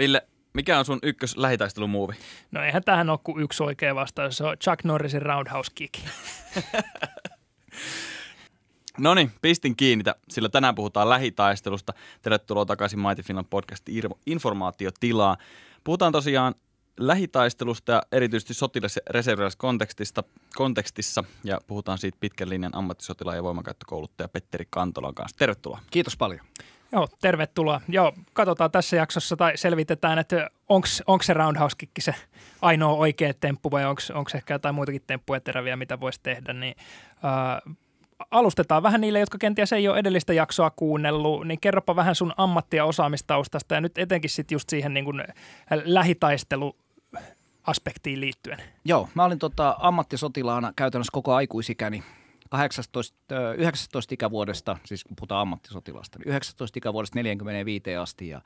Ville, mikä on sun ykkös lähitaistelumuuvi? No eihän tähän ole kuin yksi oikea vastaus. Se on Chuck Norrisin roundhouse kick. no niin, pistin kiinnitä, sillä tänään puhutaan lähitaistelusta. Tervetuloa takaisin Mighty Finland podcast informaatiotilaa. Puhutaan tosiaan lähitaistelusta ja erityisesti sotilas- ja reserviläiskontekstista kontekstissa, ja puhutaan siitä pitkän linjan ammattisotila- ja voimakäyttökouluttaja Petteri Kantolan kanssa. Tervetuloa. Kiitos paljon. Joo, tervetuloa. Joo, katsotaan tässä jaksossa tai selvitetään, että onko se roundhouse kikki se ainoa oikea temppu vai onko ehkä jotain muitakin temppuja teräviä, mitä voisi tehdä, niin äh, alustetaan vähän niille, jotka kenties ei ole edellistä jaksoa kuunnellut, niin kerropa vähän sun ammatti- ja osaamistaustasta ja nyt etenkin sitten just siihen niin lähitaistelu aspektiin liittyen. Joo, mä olin tota ammattisotilaana käytännössä koko aikuisikäni 18, 19 ikävuodesta, siis kun puhutaan ammattisotilasta, niin 19 ikävuodesta 45 asti. Ja,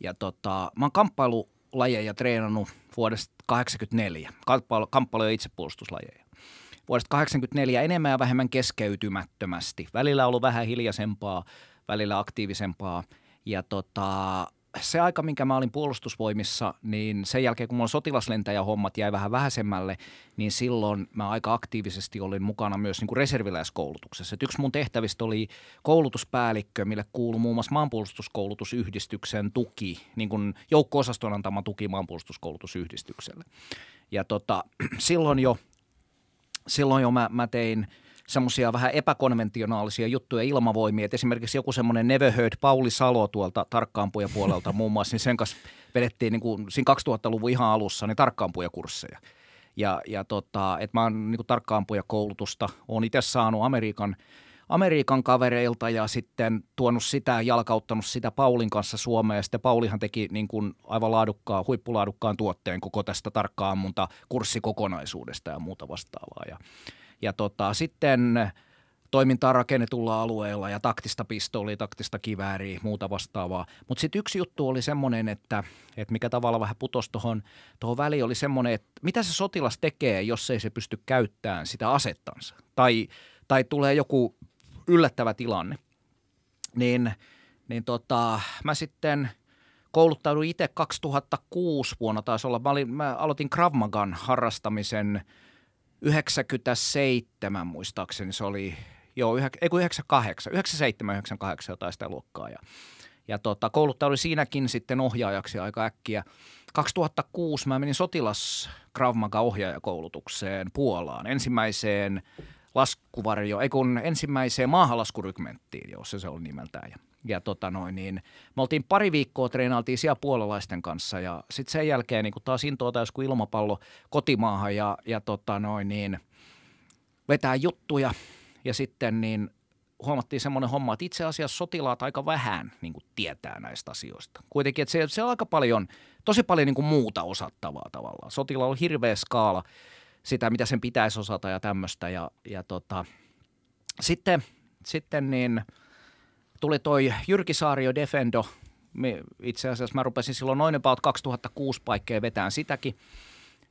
ja tota, mä oon kamppailulajeja treenannut vuodesta 84. Kamppailu, kamppailu ja itsepuolustuslajeja. Vuodesta 84 enemmän ja vähemmän keskeytymättömästi. Välillä on ollut vähän hiljaisempaa, välillä aktiivisempaa. Ja tota, se aika, minkä mä olin puolustusvoimissa, niin sen jälkeen kun mulla sotilaslentäjähommat jäi vähän vähäisemmälle, niin silloin mä aika aktiivisesti olin mukana myös niin kuin reserviläiskoulutuksessa. Et yksi mun tehtävistä oli koulutuspäällikkö, mille kuuluu muun muassa maanpuolustuskoulutusyhdistyksen tuki, niin kuin joukko-osaston antama tuki maanpuolustuskoulutusyhdistykselle. Ja tota, silloin jo, silloin jo mä, mä tein – semmoisia vähän epäkonventionaalisia juttuja ilmavoimia. Et esimerkiksi joku semmoinen Heard Pauli Salo tuolta tarkkaampuja puolelta muun muassa, niin sen kanssa vedettiin niin kuin, siinä 2000-luvun ihan alussa niin kursseja. Ja, ja tota, että mä oon niin koulutusta oon itse saanut Amerikan Amerikan kavereilta ja sitten tuonut sitä, jalkauttanut sitä Paulin kanssa Suomeen. Ja sitten Paulihan teki niin kuin aivan laadukkaan, huippulaadukkaan tuotteen koko tästä tarkkaammunta kurssikokonaisuudesta ja muuta vastaavaa. Ja, ja tota, sitten toimintaa rakennetulla alueella ja taktista pistoolia, taktista kivääriä, muuta vastaavaa. Mutta sitten yksi juttu oli semmoinen, että, että mikä tavalla vähän putosi tuohon väliin, oli semmoinen, että mitä se sotilas tekee, jos ei se pysty käyttämään sitä asettansa. Tai, tai tulee joku yllättävä tilanne. Niin, niin tota, mä sitten kouluttauduin itse 2006 vuonna taisi olla. Mä, olin, mä aloitin Krav Magan harrastamisen – 97 muistaakseni se oli, joo, ei kun 98, 97, 98 jotain sitä luokkaa. Ja, ja tota, oli siinäkin sitten ohjaajaksi aika äkkiä. 2006 mä menin sotilas Krav ohjaajakoulutukseen Puolaan ensimmäiseen laskuvarjo, ei kun ensimmäiseen maahanlaskurykmenttiin, jossa se oli nimeltään. Ja ja tota noin, niin me oltiin pari viikkoa treenailtiin siellä puolalaisten kanssa ja sitten sen jälkeen niin taas intoa taas kun ilmapallo kotimaahan ja, ja tota noin, niin vetää juttuja ja sitten niin huomattiin semmoinen homma, että itse asiassa sotilaat aika vähän niin kuin tietää näistä asioista. Kuitenkin, että se, se on aika paljon, tosi paljon niin kuin muuta osattavaa tavallaan. Sotilaalla on hirveä skaala sitä, mitä sen pitäisi osata ja tämmöistä. Ja, ja tota, sitten, sitten niin – tuli toi Jyrki Saario Defendo. Me, itse asiassa mä rupesin silloin noin about 2006 paikkeen vetään sitäkin –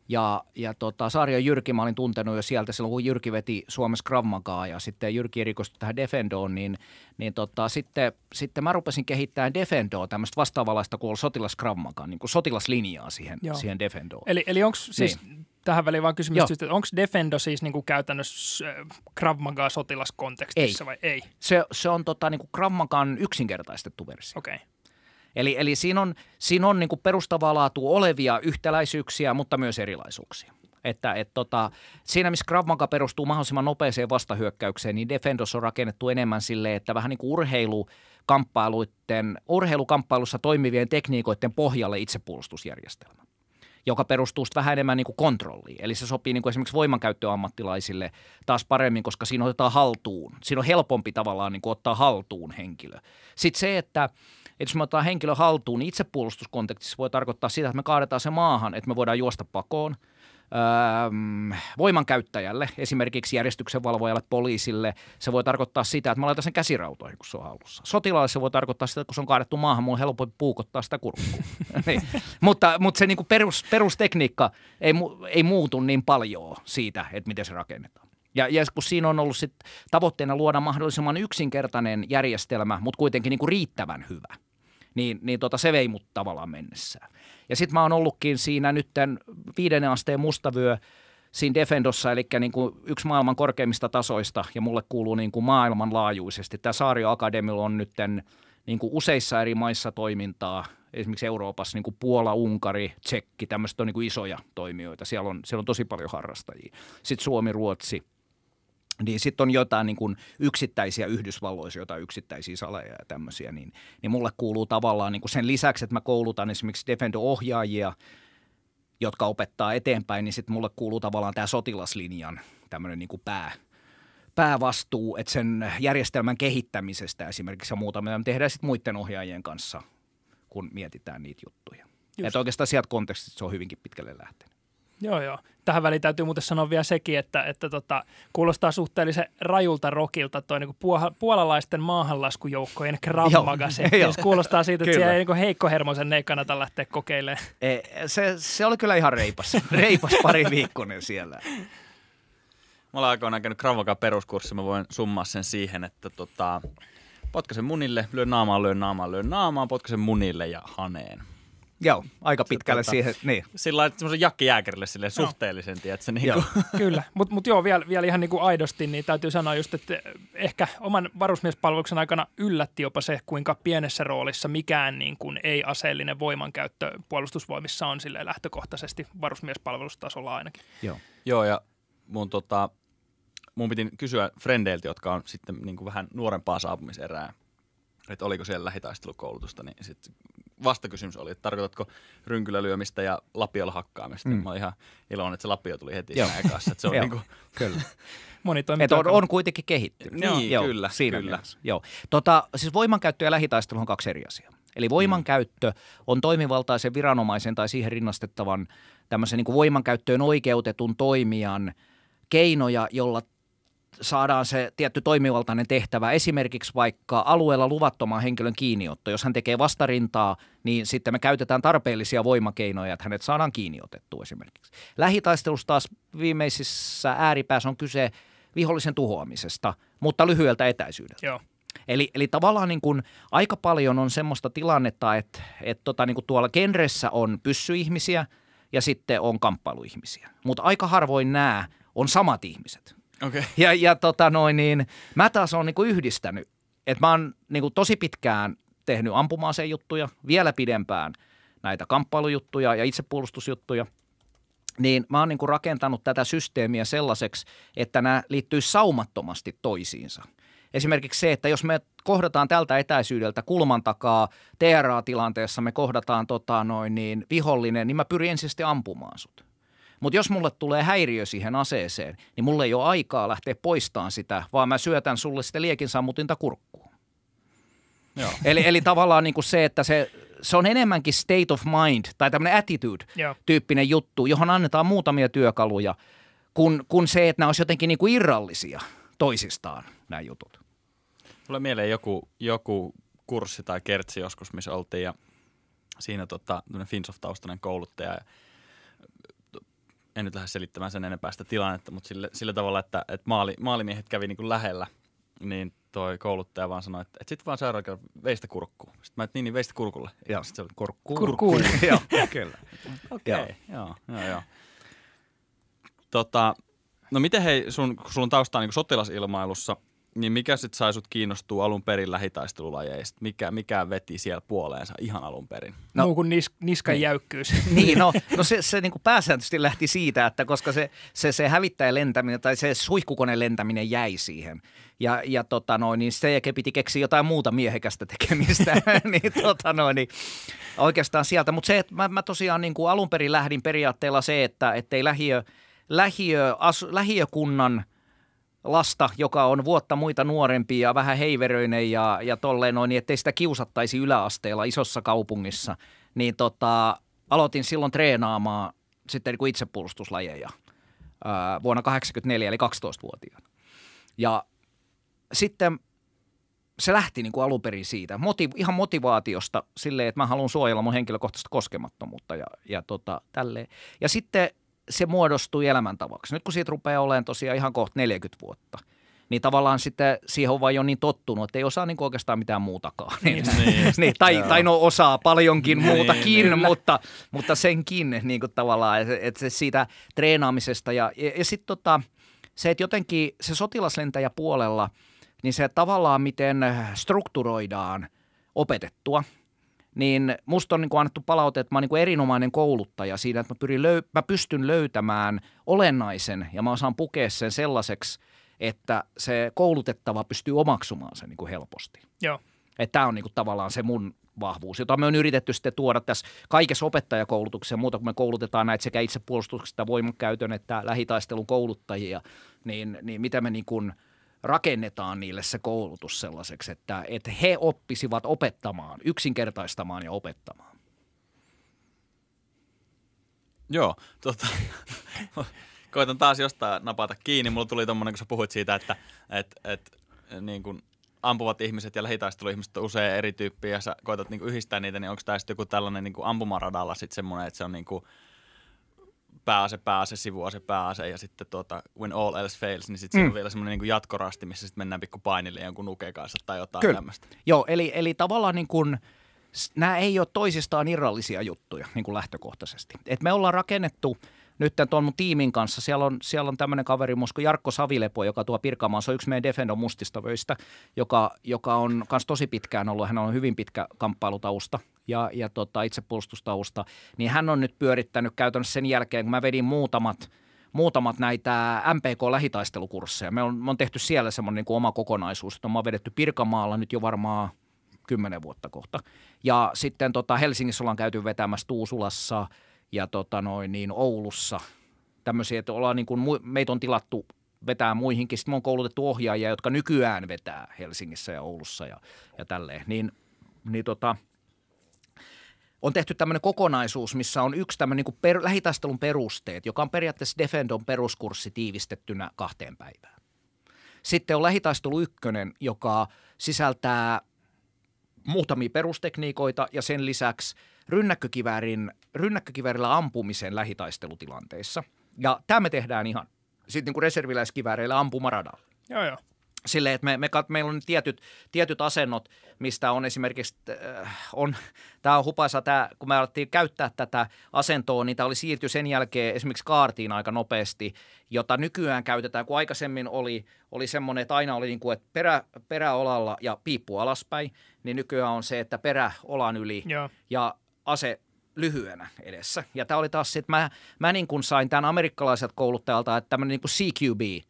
ja, ja tota, Saarion Jyrki mä olin tuntenut jo sieltä silloin, kun Jyrki veti Suomessa Krammakaa ja sitten Jyrki erikoistui tähän Defendoon, niin, niin tota, sitten, sitten mä rupesin kehittämään Defendoa tämmöistä vastaavalaista kuin sotilas Krammakaa, niin kuin sotilaslinjaa siihen, Joo. siihen Defendoon. Eli, eli onko niin. siis niin tähän väliin vaan kysymys, Joo. että onko Defendo siis niinku käytännössä Krav äh, Maga sotilaskontekstissa ei. vai ei? Se, se on tota, niinku Krav Magan yksinkertaistettu versio. Okei. Okay. Eli, eli siinä on, siinä on niin perustavaa laatua olevia yhtäläisyyksiä, mutta myös erilaisuuksia. Että, et tota, siinä, missä Krav Maga perustuu mahdollisimman nopeeseen vastahyökkäykseen, niin Defendos on rakennettu enemmän sille, että vähän niin kuin urheilu, kamppailuiden, urheilukamppailussa toimivien tekniikoiden pohjalle itsepuolustusjärjestelmä joka perustuu vähän enemmän niin kuin kontrolliin. Eli se sopii niin kuin esimerkiksi voimankäyttöammattilaisille taas paremmin, koska siinä otetaan haltuun. Siinä on helpompi tavallaan niin kuin ottaa haltuun henkilö. Sitten se, että että jos me otetaan henkilö haltuun, niin itsepuolustuskontekstissa voi tarkoittaa sitä, että me kaadetaan se maahan, että me voidaan juosta pakoon ähm, voimankäyttäjälle, esimerkiksi järjestyksenvalvojalle, poliisille. Se voi tarkoittaa sitä, että mä laitan sen käsirautoihin, kun se on hallussa. Sotilaalle se voi tarkoittaa sitä, että kun se on kaadettu maahan, mulla on helpompi puukottaa sitä kurkkuun. niin. mutta, mutta se niinku perus, perustekniikka ei, ei muutu niin paljon siitä, että miten se rakennetaan. Ja, ja kun siinä on ollut sit tavoitteena luoda mahdollisimman yksinkertainen järjestelmä, mutta kuitenkin niinku riittävän hyvä – niin, niin tota, se vei mut tavallaan mennessään. Ja sitten mä oon ollutkin siinä nyt tämän viidennen asteen mustavyö siinä Defendossa, eli niin kuin yksi maailman korkeimmista tasoista, ja mulle kuuluu niin kuin maailmanlaajuisesti. Tämä Saario Akademilla on nyt tämän, niin kuin useissa eri maissa toimintaa, esimerkiksi Euroopassa niin kuin Puola, Unkari, Tsekki, tämmöiset on niin kuin isoja toimijoita. Siellä on, siellä on tosi paljon harrastajia. Sitten Suomi, Ruotsi – niin sitten on jotain niin kuin yksittäisiä Yhdysvalloissa, jotain yksittäisiä saleja ja tämmöisiä, niin, niin mulle kuuluu tavallaan niin kuin sen lisäksi, että mä koulutan esimerkiksi Defendo-ohjaajia, jotka opettaa eteenpäin, niin sitten mulle kuuluu tavallaan tämä sotilaslinjan tämmöinen niin kuin pää, päävastuu, että sen järjestelmän kehittämisestä esimerkiksi ja muuta, mitä me tehdään sitten muiden ohjaajien kanssa, kun mietitään niitä juttuja. Että oikeastaan sieltä kontekstista se on hyvinkin pitkälle lähtenyt. Joo, joo. Tähän väliin täytyy muuten sanoa vielä sekin, että, että tota, kuulostaa suhteellisen rajulta rokilta tuo niin puoha, puolalaisten maahanlaskujoukkojen krammagasi. siis kuulostaa siitä, että siellä ei niin heikkohermoisen ei kannata lähteä kokeilemaan. Ei, se, se oli kyllä ihan reipas, reipas pari viikkoinen siellä. Mä olen aikoinaan käynyt Kravokan peruskurssi, mä voin summaa sen siihen, että tota, potkaisen munille, lyön naamaan, lyön naamaan, lyön naamaan, potkaisen munille ja haneen. Joo, aika pitkälle se, tota, siihen, Tota, niin. Sillä lailla semmoisen Jakki Jääkärille silleen no. suhteellisen, tiedätkö? Niin joo. Kyllä, mutta mut joo, vielä, vielä ihan niin kuin aidosti, niin täytyy sanoa just, että ehkä oman varusmiespalveluksen aikana yllätti jopa se, kuinka pienessä roolissa mikään niin kuin ei-aseellinen voimankäyttö puolustusvoimissa on sille lähtökohtaisesti varusmiespalvelustasolla ainakin. Joo, joo ja mun tota, mun piti kysyä frendeiltä, jotka on sitten niin kuin vähän nuorempaa saapumiserää, että oliko siellä lähitaistelukoulutusta, niin sitten vastakysymys oli, että tarkoitatko rynkylälyömistä ja lapiolla hakkaamista. Mm. Mä olin ihan iloinen, että se lapio tuli heti siinä ekassa. Että se on niin kuin... Kyllä. Moni Et on, on, kuitenkin kehittynyt. Niin, joo, kyllä. Siinä kyllä. Joo. Tota, siis voimankäyttö ja lähitaistelu on kaksi eri asiaa. Eli mm. voimankäyttö on toimivaltaisen viranomaisen tai siihen rinnastettavan tämmöisen niin kuin voimankäyttöön oikeutetun toimijan keinoja, jolla saadaan se tietty toimivaltainen tehtävä, esimerkiksi vaikka alueella luvattoman henkilön kiinniotto. Jos hän tekee vastarintaa, niin sitten me käytetään tarpeellisia voimakeinoja, että hänet saadaan kiinniotettua esimerkiksi. Lähitaistelussa taas viimeisissä ääripäässä on kyse vihollisen tuhoamisesta, mutta lyhyeltä etäisyydeltä. Joo. Eli, eli tavallaan niin kuin aika paljon on semmoista tilannetta, että, että tota niin kuin tuolla genressä on pyssyihmisiä ja sitten on kamppailuihmisiä. Mutta aika harvoin nämä on samat ihmiset. Okay. Ja, ja tota noin, niin mä taas oon niinku yhdistänyt. että mä oon niinku tosi pitkään tehnyt ampumaaseen juttuja, vielä pidempään näitä kamppailujuttuja ja itsepuolustusjuttuja. Niin mä oon niinku rakentanut tätä systeemiä sellaiseksi, että nämä liittyy saumattomasti toisiinsa. Esimerkiksi se, että jos me kohdataan tältä etäisyydeltä kulman takaa TRA-tilanteessa, me kohdataan tota noin, niin, vihollinen, niin mä pyrin ensisijaisesti ampumaan sut. Mutta jos mulle tulee häiriö siihen aseeseen, niin mulle ei ole aikaa lähteä poistamaan sitä, vaan mä syötän sulle sitä liekin sammutinta kurkkuun. Joo. Eli, eli tavallaan niin kuin se, että se, se on enemmänkin state of mind tai tämmöinen attitude-tyyppinen juttu, johon annetaan muutamia työkaluja, kun, kun se, että nämä olisi jotenkin niin kuin irrallisia toisistaan nämä jutut. Tulee mieleen joku, joku kurssi tai kertsi joskus, missä oltiin ja siinä tota, Finsoft-taustainen kouluttaja – en nyt lähde selittämään sen enempää sitä tilannetta, mutta sillä, sillä tavalla, että, että maali, maalimiehet kävi niin kuin lähellä, niin toi kouluttaja vaan sanoi, että, että sitten vaan seuraava kerran veistä kurkkuun. Sitten mä, et niin, niin veistä kurkulle. Ja sitten se oli kurkkuun. Kurkkuun. joo, kyllä. Okei, okay. joo, joo, joo. Tota, no miten hei, sun, kun sulla on taustaa niin sotilasilmailussa – niin mikä sitten sai sut kiinnostua alun perin lähitaistelulajeista? Mikä, mikä veti siellä puoleensa ihan alun perin? No, Muu kuin nis, niskan niin. jäykkyys. Niin, no, no se, se niin pääsääntöisesti lähti siitä, että koska se, se, se hävittäjä lentäminen tai se suihkukone lentäminen jäi siihen. Ja, ja tota noin, niin se jälkeen piti keksiä jotain muuta miehekästä tekemistä, niin, tota noin, niin oikeastaan sieltä. Mutta se, että mä, mä tosiaan niin kuin alun perin lähdin periaatteella se, että ei lähiö, lähiö, as, lähiökunnan – lasta, joka on vuotta muita nuorempi ja vähän heiveröinen ja, ja tolleen noin, niin ettei sitä kiusattaisi yläasteella isossa kaupungissa, niin tota, aloitin silloin treenaamaan sitten niin kuin itsepuolustuslajeja ää, vuonna 1984, eli 12-vuotiaana. Ja sitten se lähti niin kuin alun perin siitä, motiv, ihan motivaatiosta silleen, että mä haluan suojella mun henkilökohtaista koskemattomuutta ja, ja tota, tälleen. Ja sitten se muodostui elämäntavaksi. Nyt kun siitä rupeaa olemaan tosiaan ihan kohta 40 vuotta, niin tavallaan sitten siihen on vaan jo niin tottunut, että ei osaa niin oikeastaan mitään muutakaan. Niin, niin, niin, niin tai, tai no osaa paljonkin niin, muutakin, niin, mutta, mutta senkin niin kuin tavallaan, että se siitä treenaamisesta. Ja, ja, ja sitten tota, se, että jotenkin se sotilaslentäjä puolella, niin se tavallaan miten strukturoidaan opetettua – niin musta on niin kuin annettu palaute, että mä oon niin kuin erinomainen kouluttaja siinä, että mä, pyrin löy- mä pystyn löytämään olennaisen ja mä osaan pukea sen sellaiseksi, että se koulutettava pystyy omaksumaan sen niin kuin helposti. Joo. Että tämä on niin kuin tavallaan se mun vahvuus, jota me on yritetty sitten tuoda tässä kaikessa opettajakoulutuksessa muuta, kun me koulutetaan näitä sekä itsepuolustuksesta voimakäytön että lähitaistelun kouluttajia, niin, niin mitä me niin kuin – rakennetaan niille se koulutus sellaiseksi, että, että he oppisivat opettamaan, yksinkertaistamaan ja opettamaan. Joo, tota, koitan taas jostain napata kiinni. Mulla tuli tuommoinen, kun sä puhuit siitä, että et, et, niin kun ampuvat ihmiset ja lähitaisteluihmiset on usein eri tyyppiä ja sä koetat niin yhdistää niitä, niin onko tämä sitten joku tällainen niin ampumaradalla sitten semmoinen, että se on niin kun, pääase, pääase, sivuase, pääase ja sitten tuota, when all else fails, niin sitten mm. on vielä semmoinen niin jatkorasti, missä sitten mennään pikku painille jonkun nuken kanssa tai jotain Kyllä. tämmöistä. Joo, eli, eli tavallaan niin kuin, nämä ei ole toisistaan irrallisia juttuja niin kuin lähtökohtaisesti. Et me ollaan rakennettu nyt tuon mun tiimin kanssa. Siellä on, siellä on tämmöinen kaveri, musko Jarkko Savilepo, joka tuo Pirkanmaan. Se on yksi meidän Defendo vöistä, joka, joka on myös tosi pitkään ollut. Hän on hyvin pitkä kamppailutausta ja, ja tota, itsepuolustustausta, niin hän on nyt pyörittänyt käytännössä sen jälkeen, kun mä vedin muutamat muutamat näitä MPK-lähitaistelukursseja. Me on, me on tehty siellä semmoinen niin kuin oma kokonaisuus, että on vedetty Pirkanmaalla nyt jo varmaan kymmenen vuotta kohta. Ja sitten tota, Helsingissä ollaan käyty vetämässä Tuusulassa ja tota, noin, niin Oulussa tämmöisiä, että ollaan niin kuin, meitä on tilattu vetää muihinkin. Sitten me on koulutettu ohjaajia, jotka nykyään vetää Helsingissä ja Oulussa ja, ja tälleen. Niin, niin tota, – on tehty tämmöinen kokonaisuus, missä on yksi tämmöinen niin per, lähitaistelun perusteet, joka on periaatteessa Defendon peruskurssi tiivistettynä kahteen päivään. Sitten on lähitaistelu ykkönen, joka sisältää muutamia perustekniikoita ja sen lisäksi rynnäkkökiväärin, rynnäkkökiväärillä ampumisen lähitaistelutilanteissa. Ja tämä me tehdään ihan sitten niin kuin reserviläiskivääreillä ampumaradalla. Joo, joo silleen, että me, me, meillä on ne tietyt, tietyt asennot, mistä on esimerkiksi, äh, on, tämä on hupaisa, tää, kun me alettiin käyttää tätä asentoa, niin tämä oli siirty sen jälkeen esimerkiksi kaartiin aika nopeasti, jota nykyään käytetään, kun aikaisemmin oli, oli semmoinen, että aina oli niin kuin, että perä, peräolalla ja piippu alaspäin, niin nykyään on se, että perä olan yli Joo. ja ase lyhyenä edessä. Ja tämä oli taas että mä, mä niin kuin sain tämän amerikkalaiset kouluttajalta, että tämmöinen niin kuin CQB –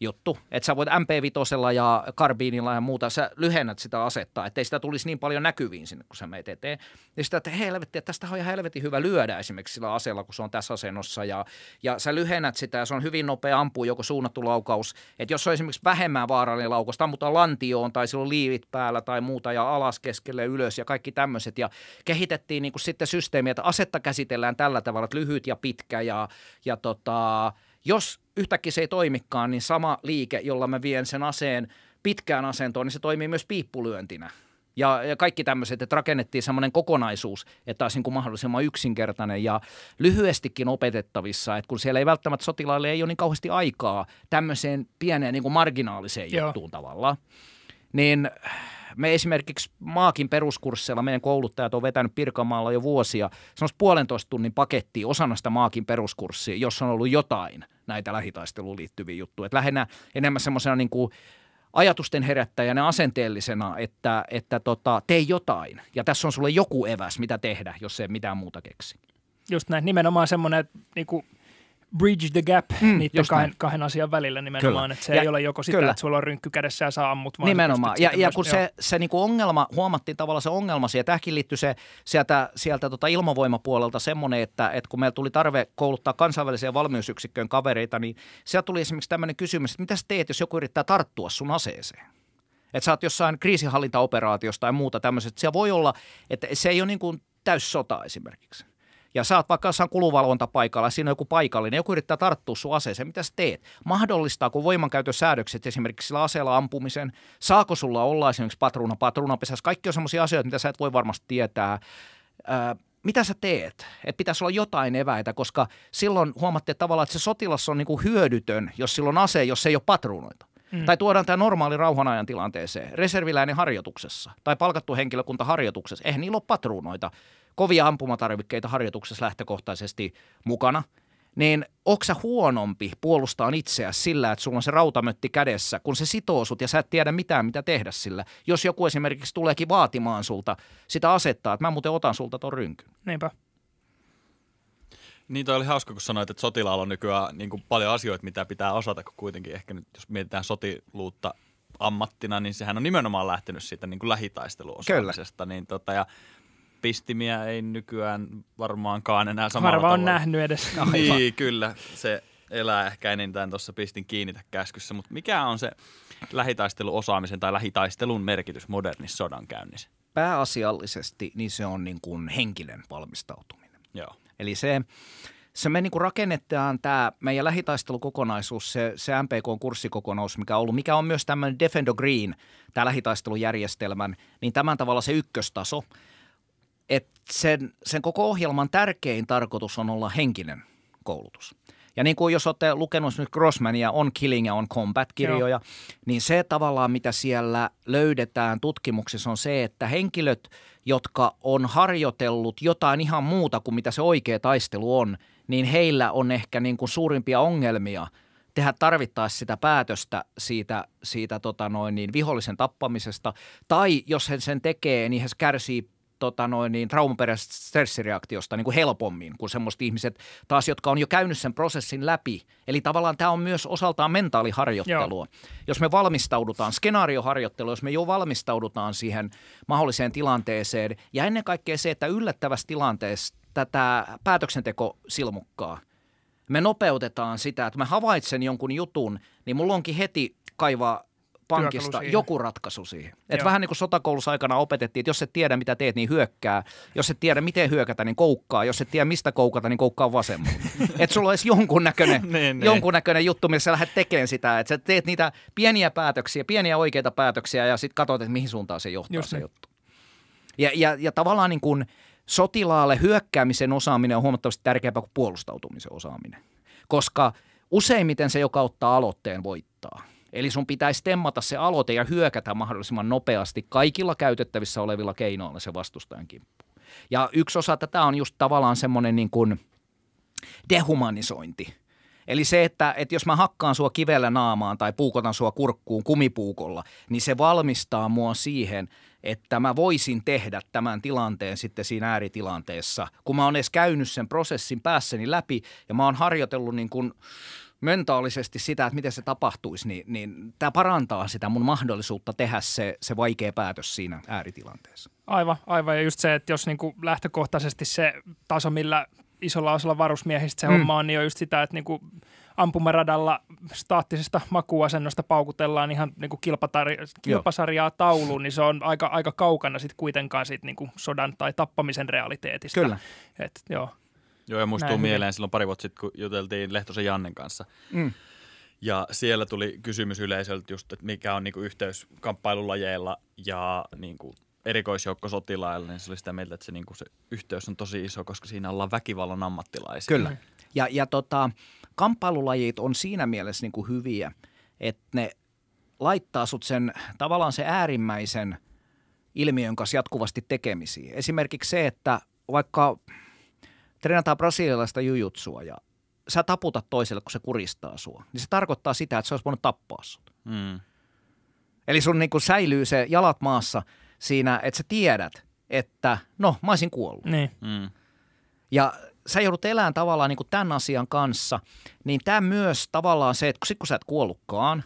juttu. Että sä voit MP5 ja karbiinilla ja muuta, sä lyhennät sitä asetta, ettei sitä tulisi niin paljon näkyviin sinne, kun sä meet eteen. Ja sitä, että helvetti, tästä on ihan helvetin hyvä lyödä esimerkiksi sillä aseella, kun se on tässä asennossa. Ja, ja sä lyhennät sitä ja se on hyvin nopea ampuu joko suunnattu laukaus. Että jos se on esimerkiksi vähemmän vaarallinen laukaus, mutta lantioon tai sillä on liivit päällä tai muuta ja alas keskelle ylös ja kaikki tämmöiset. Ja kehitettiin niin sitten systeemiä, että asetta käsitellään tällä tavalla, että lyhyt ja pitkä ja, ja tota, jos yhtäkkiä se ei toimikaan, niin sama liike, jolla mä vien sen aseen pitkään asentoon, niin se toimii myös piippulyöntinä. Ja, ja kaikki tämmöiset, että rakennettiin semmoinen kokonaisuus, että olisi niin kuin mahdollisimman yksinkertainen ja lyhyestikin opetettavissa, että kun siellä ei välttämättä sotilaille ei ole niin kauheasti aikaa tämmöiseen pieneen niin kuin marginaaliseen Joo. juttuun tavallaan, niin me esimerkiksi Maakin peruskursseilla, meidän kouluttajat on vetänyt Pirkanmaalla jo vuosia, semmoista puolentoista tunnin pakettia osana sitä Maakin peruskurssia, jossa on ollut jotain näitä lähitaisteluun liittyviä juttuja. Et lähinnä enemmän semmoisena niin kuin ajatusten herättäjänä asenteellisena, että, että tota, tee jotain. Ja tässä on sulle joku eväs, mitä tehdä, jos ei mitään muuta keksi. Just näin, nimenomaan semmoinen, että niin kuin bridge the gap mm, niiden kahden, kahden asian välillä nimenomaan, kyllä. että se ja, ei ole joko sitä, kyllä. että sulla on rynkky kädessä ja saa ammut. Vaan nimenomaan, ja, ja myös, kun joo. se, se niinku ongelma, huomattiin tavallaan se ongelma ja tähänkin liittyy se sieltä, sieltä tota ilmavoimapuolelta semmoinen, että, että kun meillä tuli tarve kouluttaa kansainväliseen valmiusyksikköön kavereita, niin siellä tuli esimerkiksi tämmöinen kysymys, että mitä teet, jos joku yrittää tarttua sun aseeseen? Että sä oot jossain kriisinhallintaoperaatiosta tai muuta tämmöisestä. Se voi olla, että se ei ole niin kuin täyssota esimerkiksi ja sä oot vaikka jossain kuluvalvontapaikalla, siinä on joku paikallinen, joku yrittää tarttua sun aseeseen, mitä sä teet? Mahdollistaako voimankäytön säädökset esimerkiksi sillä aseella ampumisen? Saako sulla olla esimerkiksi patruuna pesässä? Kaikki on sellaisia asioita, mitä sä et voi varmasti tietää. Ö, äh, mitä sä teet? Että pitäisi olla jotain eväitä, koska silloin huomatte että tavallaan, että se sotilas on niinku hyödytön, jos silloin ase, jos ei ole patruunoita. Mm. Tai tuodaan tämä normaali rauhanajan tilanteeseen, reserviläinen harjoituksessa tai palkattu henkilökunta harjoituksessa. Eihän niillä ole patruunoita kovia ampumatarvikkeita harjoituksessa lähtökohtaisesti mukana, niin onko sä huonompi puolustaa itseä sillä, että sulla on se rautamötti kädessä, kun se sitoo sut ja sä et tiedä mitään, mitä tehdä sillä. Jos joku esimerkiksi tuleekin vaatimaan sulta sitä asettaa, että mä muuten otan sulta ton rynkyn. Niinpä. Niin, toi oli hauska, kun sanoit, että sotilaalla on nykyään niin kuin paljon asioita, mitä pitää osata, kun kuitenkin ehkä nyt, jos mietitään sotiluutta ammattina, niin sehän on nimenomaan lähtenyt siitä niin kuin lähitaisteluosaamisesta. Kyllä. Niin, tota, ja pistimiä ei nykyään varmaankaan enää samalla Harva on tavalla. nähnyt edes. No, niin, kyllä. Se elää ehkä enintään tuossa pistin kiinnitä käskyssä, mutta mikä on se lähitaistelun osaamisen tai lähitaistelun merkitys modernissa sodankäynnissä? Pääasiallisesti niin se on niin kuin henkinen valmistautuminen. Joo. Eli se, se me niin kuin rakennetaan tämä meidän lähitaistelukokonaisuus, se, se MPK-kurssikokonaisuus, mikä on ollut, mikä on myös tämmöinen Defendo Green, tämä lähitaistelujärjestelmän, niin tämän tavalla se ykköstaso – että sen, sen koko ohjelman tärkein tarkoitus on olla henkinen koulutus. Ja niin kuin jos olette lukenut nyt Grossmania On Killing ja On Combat-kirjoja, Joo. niin se tavallaan, mitä siellä löydetään tutkimuksissa on se, että henkilöt, jotka on harjoitellut jotain ihan muuta kuin mitä se oikea taistelu on, niin heillä on ehkä niin kuin suurimpia ongelmia tehdä tarvittaessa sitä päätöstä siitä, siitä tota noin, niin vihollisen tappamisesta. Tai jos he sen tekee, niin he kärsii tota noin, niin traumaperäisestä stressireaktiosta niin kuin helpommin kuin semmoiset ihmiset taas, jotka on jo käynyt sen prosessin läpi. Eli tavallaan tämä on myös osaltaan mentaaliharjoittelua. Joo. Jos me valmistaudutaan, skenaarioharjoittelu, jos me jo valmistaudutaan siihen mahdolliseen tilanteeseen ja ennen kaikkea se, että yllättävässä tilanteessa tätä päätöksenteko silmukkaa, me nopeutetaan sitä, että mä havaitsen jonkun jutun, niin mulla onkin heti kaivaa pankista joku ratkaisu siihen. Et vähän niin kuin sotakoulussa aikana opetettiin, että jos et tiedä mitä teet, niin hyökkää. Jos et tiedä miten hyökätä, niin koukkaa. Jos et tiedä mistä koukata, niin koukkaa vasemmalle. että sulla olisi jonkunnäköinen, niin, niin, jonkunnäköinen juttu, missä lähdet tekemään sitä. Että sä teet niitä pieniä päätöksiä, pieniä oikeita päätöksiä ja sitten katsot, että mihin suuntaan se johtaa Just se niin. juttu. Ja, ja, ja tavallaan niin kuin sotilaalle hyökkäämisen osaaminen on huomattavasti tärkeämpää kuin puolustautumisen osaaminen. Koska useimmiten se, joka ottaa aloitteen, voittaa. Eli sun pitäisi temmata se aloite ja hyökätä mahdollisimman nopeasti kaikilla käytettävissä olevilla keinoilla se vastustajan kimppu. Ja yksi osa tätä on just tavallaan semmoinen niin kuin dehumanisointi. Eli se, että, että jos mä hakkaan sua kivellä naamaan tai puukotan sua kurkkuun kumipuukolla, niin se valmistaa mua siihen, että mä voisin tehdä tämän tilanteen sitten siinä ääritilanteessa, kun mä oon edes käynyt sen prosessin päässäni läpi ja mä oon harjoitellut niin kuin – mentaalisesti sitä, että miten se tapahtuisi, niin, niin tämä parantaa sitä mun mahdollisuutta tehdä se, se vaikea päätös siinä ääritilanteessa. Aivan, aivan. Ja just se, että jos niinku lähtökohtaisesti se taso, millä isolla osalla varusmiehistä se mm. homma on, niin on just sitä, että niinku ampumaradalla staattisesta makuasennosta paukutellaan ihan niinku kuin kilpatari- kilpasarjaa tauluun, niin se on aika, aika kaukana sitten kuitenkaan siitä niinku sodan tai tappamisen realiteetista. Kyllä. Et, joo. Joo, ja muistuu Näin mieleen hyvin. silloin pari vuotta sitten, kun juteltiin Lehtosen Jannen kanssa. Mm. Ja siellä tuli kysymys yleisöltä just, että mikä on niin kuin yhteys kamppailulajeilla ja kuin niinku erikoisjoukko sotilailla, niin se oli sitä mieltä, että se, niin kuin se yhteys on tosi iso, koska siinä ollaan väkivallan ammattilaisia. Kyllä. Mm. Ja, ja tota, kamppailulajit on siinä mielessä niin kuin hyviä, että ne laittaa sut sen tavallaan se äärimmäisen ilmiön kanssa jatkuvasti tekemisiin. Esimerkiksi se, että vaikka – treenataan brasilialaista jujutsua ja sä taputat toiselle, kun se kuristaa sua, niin se tarkoittaa sitä, että se olisi voinut tappaa sut. Mm. Eli sun niin säilyy se jalat maassa siinä, että sä tiedät, että no mä olisin kuollut. Niin. Mm. Ja sä joudut elämään tavallaan niin kuin tämän asian kanssa, niin tämä myös tavallaan se, että kun, sit kun sä et kuollutkaan,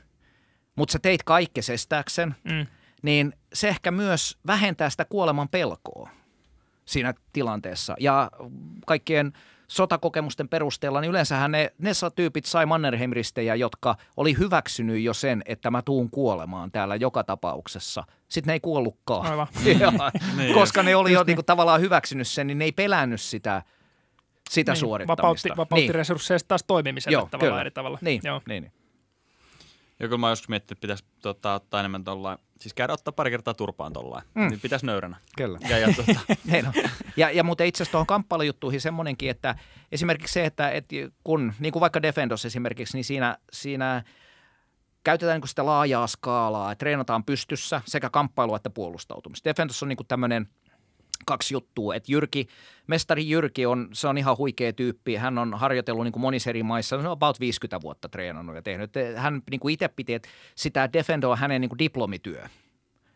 mutta sä teit kaikkes estääksen, mm. niin se ehkä myös vähentää sitä kuoleman pelkoa siinä tilanteessa. Ja kaikkien sotakokemusten perusteella, niin yleensähän ne, ne tyypit sai Mannerheimristejä, jotka oli hyväksynyt jo sen, että mä tuun kuolemaan täällä joka tapauksessa. Sitten ne ei kuollutkaan. Aivan. ja, niin, koska ne oli jo niin. niinku tavallaan hyväksynyt sen, niin ne ei pelännyt sitä, sitä niin, suorittamista. Vapautti, vapautti niin. resursseista taas toimimiselle Joo, tavallaan kyllä. eri tavalla. Niin, Joo. niin. niin. Ja kyllä mä joskus miettinyt, että pitäisi tota, ottaa enemmän tollain, siis käydä ottaa pari kertaa turpaan tollain, mm. niin pitäisi nöyränä. Kyllä. Ja, ja, tota. no. ja, ja muuten itse asiassa tuohon kamppailujuttuihin semmoinenkin, että esimerkiksi se, että et kun, niin kuin vaikka Defendos esimerkiksi, niin siinä, siinä käytetään niin sitä laajaa skaalaa, että treenataan pystyssä sekä kamppailua että puolustautumista. Defendos on niin tämmöinen – kaksi juttua, että Jyrki, mestari Jyrki on, se on ihan huikea tyyppi, hän on harjoitellut niin kuin monissa eri maissa, se on about 50 vuotta treenannut ja tehnyt, hän niin kuin itse piti, että sitä Defendo on hänen niin kuin diplomityö.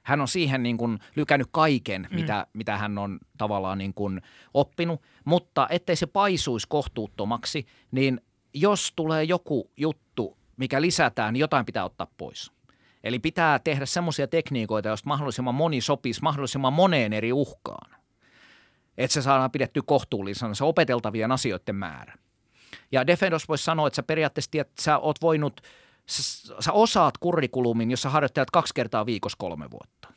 Hän on siihen niin kuin lykännyt kaiken, mm. mitä, mitä hän on tavallaan niin kuin oppinut, mutta ettei se paisuisi kohtuuttomaksi, niin jos tulee joku juttu, mikä lisätään, niin jotain pitää ottaa pois. Eli pitää tehdä semmoisia tekniikoita, joista mahdollisimman moni sopisi mahdollisimman moneen eri uhkaan. Että se saadaan pidetty kohtuullisena se opeteltavien asioiden määrä. Ja Defendos voisi sanoa, että sä periaatteessa että sä oot voinut, sä, sä osaat kurrikulumin, sä harjoittelet kaksi kertaa viikossa kolme vuotta.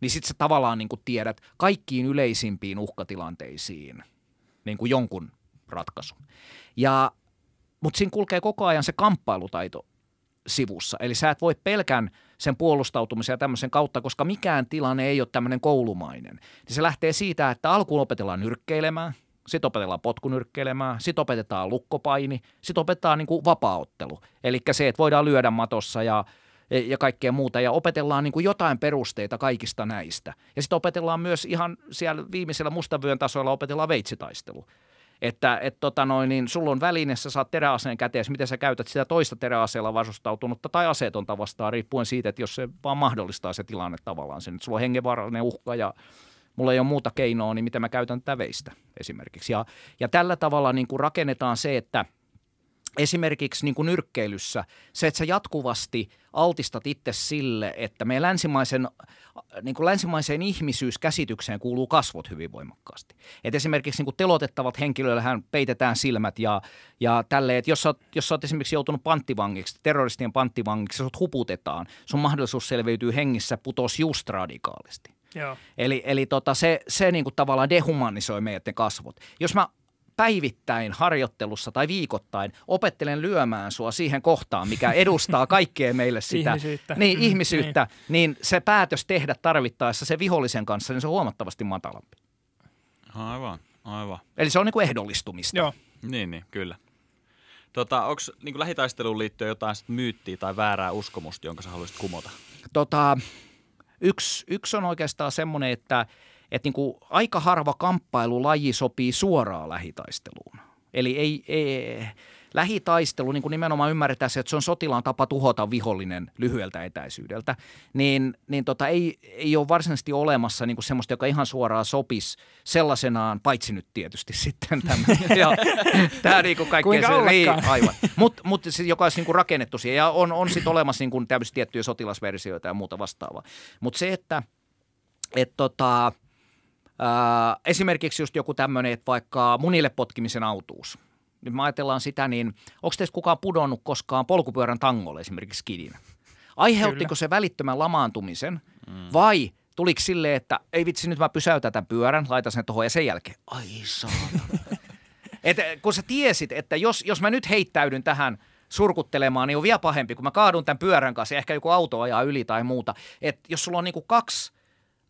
Niin sit sä tavallaan niin tiedät kaikkiin yleisimpiin uhkatilanteisiin niin kuin jonkun ratkaisun. Ja, mutta siinä kulkee koko ajan se kamppailutaito sivussa. Eli sä et voi pelkän sen puolustautumisen ja tämmöisen kautta, koska mikään tilanne ei ole tämmöinen koulumainen. Niin se lähtee siitä, että alkuun opetellaan nyrkkeilemään, sitten opetellaan potkunyrkkeilemään, sitten opetetaan lukkopaini, sitten opetetaan niin vapaaottelu. Eli se, että voidaan lyödä matossa ja ja kaikkea muuta. Ja opetellaan niin kuin jotain perusteita kaikista näistä. Ja sitten opetellaan myös ihan siellä viimeisellä mustavyön tasoilla opetellaan veitsitaistelu että et, tota noin, niin sulla on väline, sä saat teräaseen käteen, miten sä käytät sitä toista teräaseella vastustautunutta tai aseetonta vastaan, riippuen siitä, että jos se vaan mahdollistaa se tilanne tavallaan sen, että sulla on hengenvaarallinen uhka ja mulla ei ole muuta keinoa, niin miten mä käytän tätä veistä esimerkiksi. Ja, ja tällä tavalla niin kuin rakennetaan se, että – esimerkiksi niin kuin nyrkkeilyssä se, että sä jatkuvasti altistat itse sille, että meidän länsimaisen, niin kuin länsimaiseen ihmisyyskäsitykseen kuuluu kasvot hyvin voimakkaasti. Et esimerkiksi niin kuin telotettavat henkilöillähän peitetään silmät ja, ja tälleen, että jos sä, oot, jos sä oot esimerkiksi joutunut panttivangiksi, terroristien panttivangiksi, sut huputetaan, sun mahdollisuus selviytyä hengissä putosi just radikaalisti. Joo. Eli, eli tota, se, se niin kuin tavallaan dehumanisoi meidän kasvot. Jos mä päivittäin harjoittelussa tai viikoittain opettelen lyömään sua siihen kohtaan, mikä edustaa kaikkea meille sitä ihmisyyttä, niin, mm, ihmisyyttä niin. niin se päätös tehdä tarvittaessa se vihollisen kanssa, niin se on huomattavasti matalampi. Aivan, aivan. Eli se on niin kuin ehdollistumista. Joo. Niin, niin kyllä. Tota, Onko niin lähitaisteluun liittyen jotain sit myyttiä tai väärää uskomusta, jonka sä haluaisit kumota? Tota, yksi, yksi on oikeastaan semmoinen, että – että niin kuin aika harva kamppailulaji sopii suoraan lähitaisteluun. Eli ei, ei lähitaistelu, niin kuin nimenomaan ymmärretään se, että se on sotilaan tapa tuhota vihollinen lyhyeltä etäisyydeltä, niin, niin tota, ei, ei ole varsinaisesti olemassa niin kuin semmoista, joka ihan suoraan sopisi sellaisenaan, paitsi nyt tietysti sitten tämä. ja, tämä niinku niin kuin kaikkea se, ei, aivan. Mutta mut, joka olisi niin kuin rakennettu siihen ja on, on sitten olemassa niin kuin tiettyjä sotilasversioita ja muuta vastaavaa. Mutta se, että et tota, Äh, esimerkiksi just joku tämmöinen, että vaikka munille potkimisen autuus. Nyt me ajatellaan sitä, niin onko teistä kukaan pudonnut koskaan polkupyörän tangolle esimerkiksi kidinä? Aiheuttiko Kyllä. se välittömän lamaantumisen mm. vai tuliko sille, että ei vitsi nyt mä pysäytän tämän pyörän, laitan sen tuohon ja sen jälkeen, ai Et, kun sä tiesit, että jos, jos mä nyt heittäydyn tähän surkuttelemaan, niin on vielä pahempi, kun mä kaadun tämän pyörän kanssa ja ehkä joku auto ajaa yli tai muuta. Et jos sulla on niinku kaksi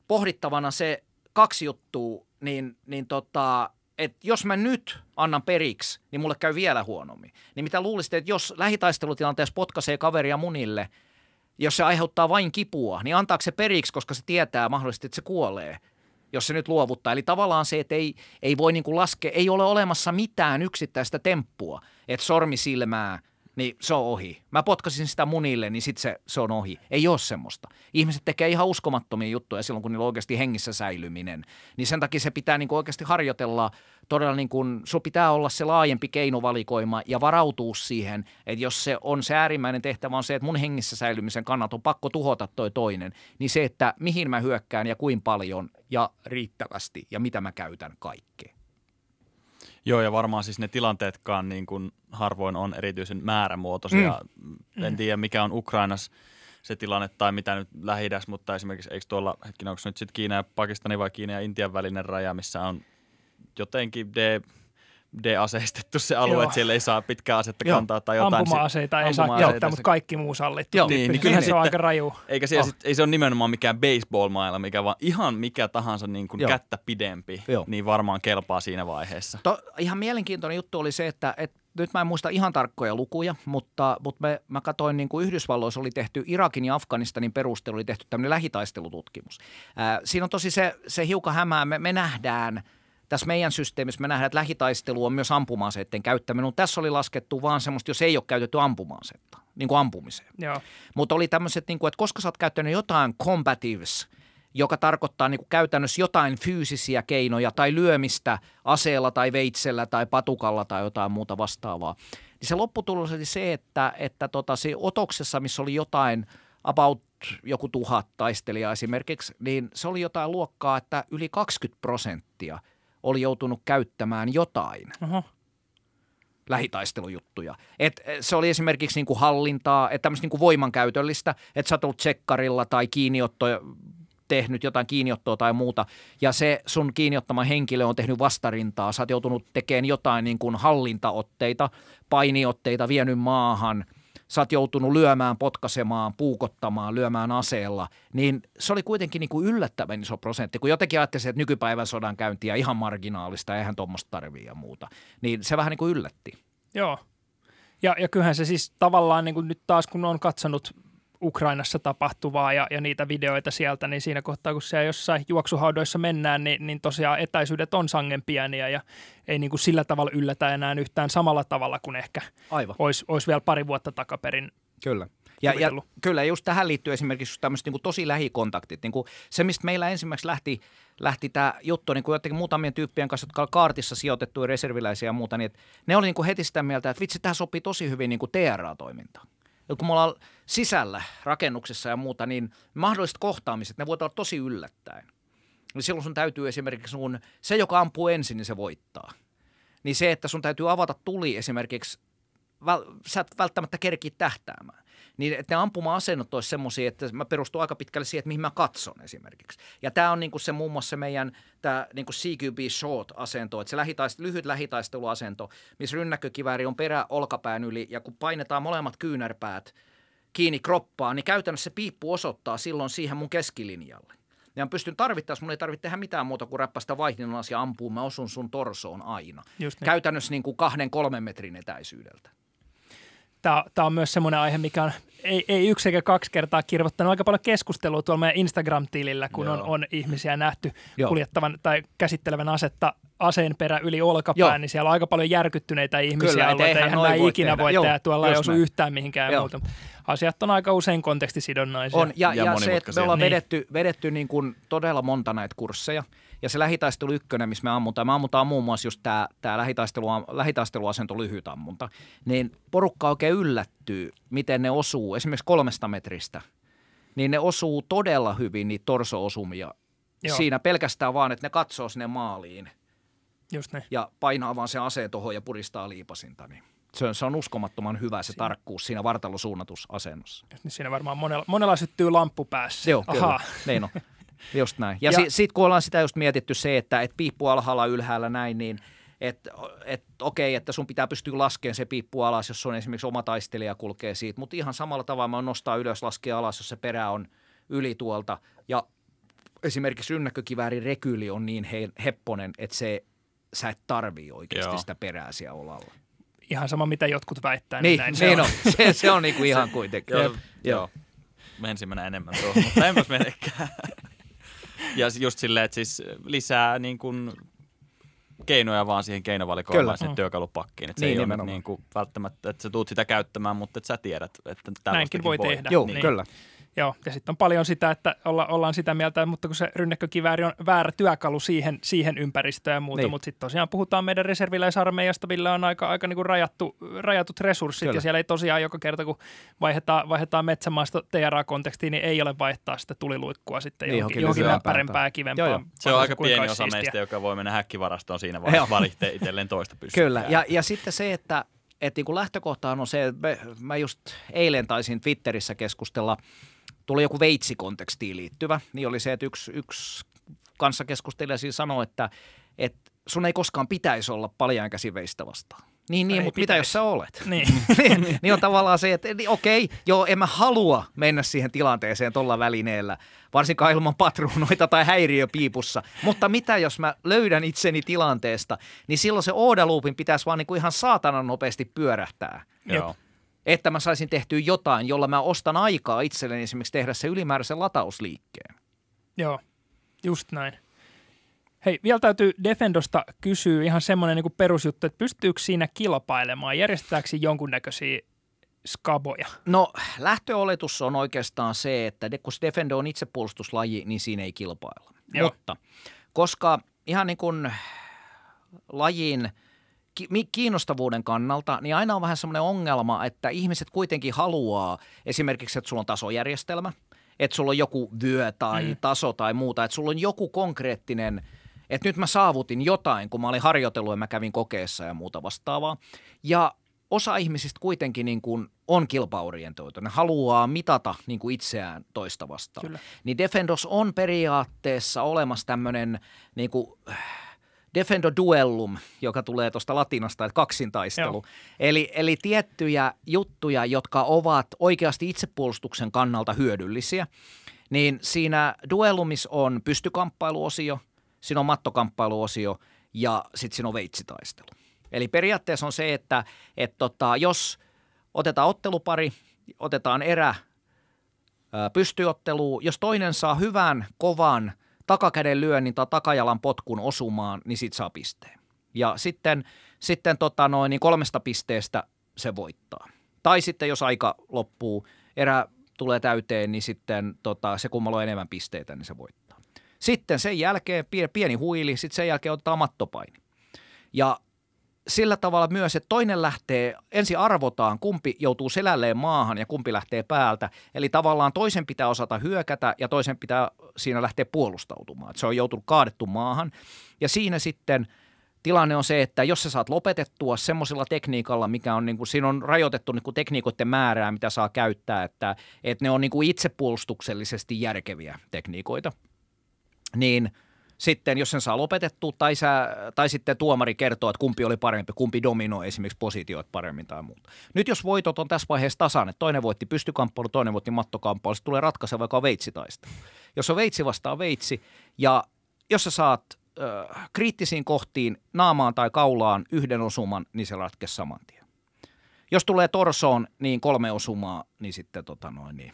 pohdittavana se kaksi juttua, niin, niin tota, et jos mä nyt annan periksi, niin mulle käy vielä huonommin. Niin mitä luulisitte, että jos lähitaistelutilanteessa potkaisee kaveria munille, jos se aiheuttaa vain kipua, niin antaako se periksi, koska se tietää mahdollisesti, että se kuolee, jos se nyt luovuttaa. Eli tavallaan se, että ei, ei voi niin kuin laskea, ei ole olemassa mitään yksittäistä temppua, että sormi silmää niin se on ohi. Mä potkasin sitä munille, niin sitten se, se on ohi. Ei ole semmoista. Ihmiset tekee ihan uskomattomia juttuja silloin, kun niillä on oikeasti hengissä säilyminen. Niin sen takia se pitää niin kuin oikeasti harjoitella todella niin kuin, sun pitää olla se laajempi keinovalikoima ja varautuu siihen, että jos se on se äärimmäinen tehtävä on se, että mun hengissä säilymisen kannat on pakko tuhota toi toinen, niin se, että mihin mä hyökkään ja kuin paljon ja riittävästi ja mitä mä käytän kaikkeen. Joo, ja varmaan siis ne tilanteetkaan niin kuin – harvoin on erityisen määrämuotoisia. Mm. En mm. tiedä, mikä on Ukrainassa se tilanne tai mitä nyt lähi mutta esimerkiksi eikö tuolla, hetkinen, onko se nyt sitten Kiina ja Pakistani vai Kiina ja Intian välinen raja, missä on jotenkin de, de-aseistettu se alue, Joo. että siellä ei saa pitkää asetta Joo. kantaa tai jotain. Ampuma-aseita ei saa käyttää, mutta kaikki muu sallittu. Joo. Niin, niin kyllähän se on aika raju. Eikä siellä, oh. sit, ei se ole nimenomaan mikään baseball-mailla, mikä vaan ihan mikä tahansa niin kuin kättä pidempi, Joo. niin varmaan kelpaa siinä vaiheessa. To, ihan mielenkiintoinen juttu oli se, että et nyt mä en muista ihan tarkkoja lukuja, mutta, mutta me, mä katsoin, niin kuin Yhdysvalloissa oli tehty Irakin ja Afganistanin perusteella oli tehty tämmöinen lähitaistelututkimus. Ää, siinä on tosi se, se hiukan hämää, me, me nähdään – tässä meidän systeemissä me nähdään, että lähitaistelu on myös ampumaaseiden käyttäminen, käyttäminen. Tässä oli laskettu vaan semmoista, jos ei ole käytetty ampuma niin kuin ampumiseen. Mutta oli tämmöiset, niin kuin, että koska sä oot käyttänyt jotain combatives – joka tarkoittaa niin kuin käytännössä jotain fyysisiä keinoja tai lyömistä aseella tai veitsellä tai patukalla tai jotain muuta vastaavaa. Niin se lopputulos oli se, että, että tota, se otoksessa, missä oli jotain about joku tuhat taistelijaa esimerkiksi, niin se oli jotain luokkaa, että yli 20 prosenttia oli joutunut käyttämään jotain. Aha lähitaistelujuttuja. Et eh, se oli esimerkiksi niinku hallintaa, että tämmöistä niinku voimankäytöllistä, että sä oot ollut tsekkarilla tai kiinniotto tehnyt jotain kiinniottoa tai muuta, ja se sun kiinniottama henkilö on tehnyt vastarintaa, sä oot joutunut tekemään jotain niin kuin hallintaotteita, painiotteita, vienyt maahan – sä oot joutunut lyömään, potkasemaan, puukottamaan, lyömään aseella, niin se oli kuitenkin niin kuin yllättävän iso prosentti, kun jotenkin ajattelin, että nykypäivän sodan käyntiä ihan marginaalista, eihän tuommoista tarvii ja muuta, niin se vähän niin kuin yllätti. Joo, ja, ja kyllähän se siis tavallaan niin kuin nyt taas kun on katsonut Ukrainassa tapahtuvaa ja, ja niitä videoita sieltä, niin siinä kohtaa, kun siellä jossain juoksuhaudoissa mennään, niin, niin tosiaan etäisyydet on sangen pieniä ja ei niin kuin sillä tavalla yllätä enää yhtään samalla tavalla kuin ehkä Aivan. olisi, olisi vielä pari vuotta takaperin Kyllä. Ja, ja kyllä, just tähän liittyy esimerkiksi tämmöiset niin tosi lähikontaktit. Niin kuin se, mistä meillä ensimmäiseksi lähti, lähti tämä juttu niin kuin jotenkin muutamien tyyppien kanssa, jotka kaartissa sijoitettuja reserviläisiä ja muuta, niin ne oli niin kuin heti sitä mieltä, että vitsi, tämä sopii tosi hyvin niin TRA-toimintaan ja kun me ollaan sisällä rakennuksessa ja muuta, niin mahdolliset kohtaamiset, ne voivat olla tosi yllättäen. Niin silloin sun täytyy esimerkiksi sun, se joka ampuu ensin, niin se voittaa. Niin se, että sun täytyy avata tuli esimerkiksi, sä et välttämättä kerki tähtäämään niin että ne ampuma-asennot olisi semmoisia, että mä perustun aika pitkälle siihen, että mihin mä katson esimerkiksi. Ja tämä on niinku se muun muassa meidän tämä niinku CQB short-asento, että se lähitaist, lyhyt lähitaisteluasento, missä rynnäkkökivääri on perä olkapään yli ja kun painetaan molemmat kyynärpäät kiinni kroppaan, niin käytännössä se piippu osoittaa silloin siihen mun keskilinjalle. Ja mä pystyn tarvittaessa, mun ei tarvitse tehdä mitään muuta kuin räppästä vaihdinnan ja ampuu, mä osun sun torsoon aina. niin. Käytännössä niin kuin kahden kolmen metrin etäisyydeltä tämä, tämä on myös semmoinen aihe, mikä on ei, ei yksi eikä kaksi kertaa kirjoittanut aika paljon keskustelua tuolla meidän Instagram-tilillä, kun on, on ihmisiä nähty Joo. kuljettavan tai käsittelevän asetta aseen perä yli olkapään, Joo. niin siellä on aika paljon järkyttyneitä ihmisiä Kyllä, että eihän, näin näin voi ikinä tehdä. Joo, tuolla ei osu näin. yhtään mihinkään Joo. muuta. Asiat on aika usein kontekstisidonnaisia. On, ja, ja, ja se, että me ollaan niin. vedetty, vedetty niin kuin todella monta näitä kursseja, ja se lähitaistelu ykkönen, missä me ammutaan, me ammutaan muun muassa just tämä tää lähitaistelu, lähitaisteluasento lyhyt ammunta, niin porukka oikein yllättyy, miten ne osuu esimerkiksi kolmesta metristä. Niin ne osuu todella hyvin niitä torso-osumia Joo. siinä pelkästään vaan, että ne katsoo sinne maaliin. Just ne. Ja painaa vaan se aseen tuohon ja puristaa liipasinta, niin se on, se on uskomattoman hyvä se siinä. tarkkuus siinä vartalosuunnatusasennossa. Niin siinä varmaan monella, monella syttyy lamppu päässä. Joo, Ahaa. kyllä. Niin on. Just näin. Ja, ja si- sitten kun ollaan sitä just mietitty se, että et piippu alhaalla ylhäällä näin, niin että et, okei, okay, että sun pitää pystyä laskemaan se piippu alas, jos on esimerkiksi oma taistelija kulkee siitä, mutta ihan samalla tavalla mä nostaa ylös, laskea alas, jos se perä on yli tuolta. Ja esimerkiksi rynnäkkökiväärin rekyli on niin he, hepponen, että se, sä et tarvii oikeasti Joo. sitä perää siellä olalla. Ihan sama, mitä jotkut väittää. Niin, niin, näin niin se on. Se, se on niinku ihan kuitenkin. Joo, Joo. joo. Mehän enemmän tuohon, mutta en menekään ja just silleen, että siis lisää niin kuin keinoja vaan siihen keinovalikoimaan sen mm. työkalupakkiin. Että niin, se ei nimenomaan. ole niin kuin välttämättä, että sä tuut sitä käyttämään, mutta että sä tiedät, että tällaistakin Näinkin voi, niinku voi tehdä. Joo, niin. kyllä. Joo, ja sitten on paljon sitä, että olla, ollaan sitä mieltä, mutta kun se rynnäkkökivääri on väärä työkalu siihen, siihen ympäristöön ja muuta, niin. mutta sitten tosiaan puhutaan meidän reserviläisarmeijasta, millä on aika, aika niinku rajattu, rajatut resurssit, Kyllä. ja siellä ei tosiaan joka kerta, kun vaihdetaan, vaihdetaan metsämaasta TRA-kontekstiin, niin ei ole vaihtaa sitä tuliluikkua sitten niin, johonkin, johonkin näppärempää kivempaa. Joo, joo. Se on aika pieni osa siistiä. meistä, joka voi mennä häkkivarastoon siinä vaiheessa valitte itselleen toista pystyä. Kyllä, ja, ja sitten se, että että niin kuin lähtökohtaan on se, että mä just eilen taisin Twitterissä keskustella, tuli joku veitsikontekstiin liittyvä, niin oli se, että yksi, yksi kanssakeskustelija siinä sanoi, että, että sun ei koskaan pitäisi olla paljain käsiveistä vastaan. Niin, niin mutta mitä jos sä olet? Niin. niin, niin on tavallaan se, että niin okei, joo, en mä halua mennä siihen tilanteeseen tuolla välineellä, varsinkaan ilman patruunoita tai häiriöpiipussa. Mutta mitä jos mä löydän itseni tilanteesta, niin silloin se oodaluupin pitäisi vaan niin kuin ihan saatanan nopeasti pyörähtää. Joo. Että mä saisin tehtyä jotain, jolla mä ostan aikaa itselleni esimerkiksi tehdä se ylimääräisen latausliikkeen. Joo, just näin. Hei, vielä täytyy Defendosta kysyä ihan semmoinen niin perusjuttu, että pystyykö siinä kilpailemaan, järjestääkö jonkunnäköisiä skaboja? No lähtöoletus on oikeastaan se, että kun Defendo on itsepuolustuslaji, niin siinä ei kilpailla. Joo. Mutta koska ihan niin kuin lajin kiinnostavuuden kannalta, niin aina on vähän semmoinen ongelma, että ihmiset kuitenkin haluaa esimerkiksi, että sulla on tasojärjestelmä, että sulla on joku vyö tai mm. taso tai muuta, että sulla on joku konkreettinen – että nyt mä saavutin jotain, kun mä olin harjoitellut ja mä kävin kokeessa ja muuta vastaavaa. Ja osa ihmisistä kuitenkin niin kuin on kilpaorientoitu, ne haluaa mitata niin kuin itseään toista vastaan. Kyllä. Niin Defendos on periaatteessa olemassa tämmöinen niin kuin, Defendo Duellum, joka tulee tuosta latinasta, että kaksintaistelu. Eli, eli tiettyjä juttuja, jotka ovat oikeasti itsepuolustuksen kannalta hyödyllisiä, niin siinä Duellumissa on pystykamppailuosio – siinä on mattokamppailuosio ja sitten siinä on veitsitaistelu. Eli periaatteessa on se, että et tota, jos otetaan ottelupari, otetaan erä pystyottelu, jos toinen saa hyvän, kovan takakäden lyönnin tai tota takajalan potkun osumaan, niin sit saa pisteen. Ja sitten, sitten tota noin, niin kolmesta pisteestä se voittaa. Tai sitten jos aika loppuu, erä tulee täyteen, niin sitten tota, se kummalla on enemmän pisteitä, niin se voittaa. Sitten sen jälkeen pieni huili, sitten sen jälkeen otetaan mattopaini. Ja sillä tavalla myös, että toinen lähtee, ensin arvotaan, kumpi joutuu selälleen maahan ja kumpi lähtee päältä. Eli tavallaan toisen pitää osata hyökätä ja toisen pitää siinä lähteä puolustautumaan. Että se on joutunut kaadettu maahan. Ja siinä sitten tilanne on se, että jos sä saat lopetettua semmoisella tekniikalla, mikä on, niin kuin, siinä on rajoitettu niin kuin tekniikoiden määrää, mitä saa käyttää, että, että ne on niin kuin itsepuolustuksellisesti järkeviä tekniikoita – niin sitten jos sen saa lopetettua tai, sä, tai sitten tuomari kertoo, että kumpi oli parempi, kumpi dominoi esimerkiksi positioit paremmin tai muuta. Nyt jos voitot on tässä vaiheessa tasan, että toinen voitti pystykamppailu, toinen voitti mattokamppailu, tulee ratkaiseva, joka veitsi veitsitaista. Jos on veitsi vastaan veitsi ja jos sä saat ö, kriittisiin kohtiin naamaan tai kaulaan yhden osuman, niin se ratkee saman tien. Jos tulee torsoon, niin kolme osumaa, niin sitten tota noin, niin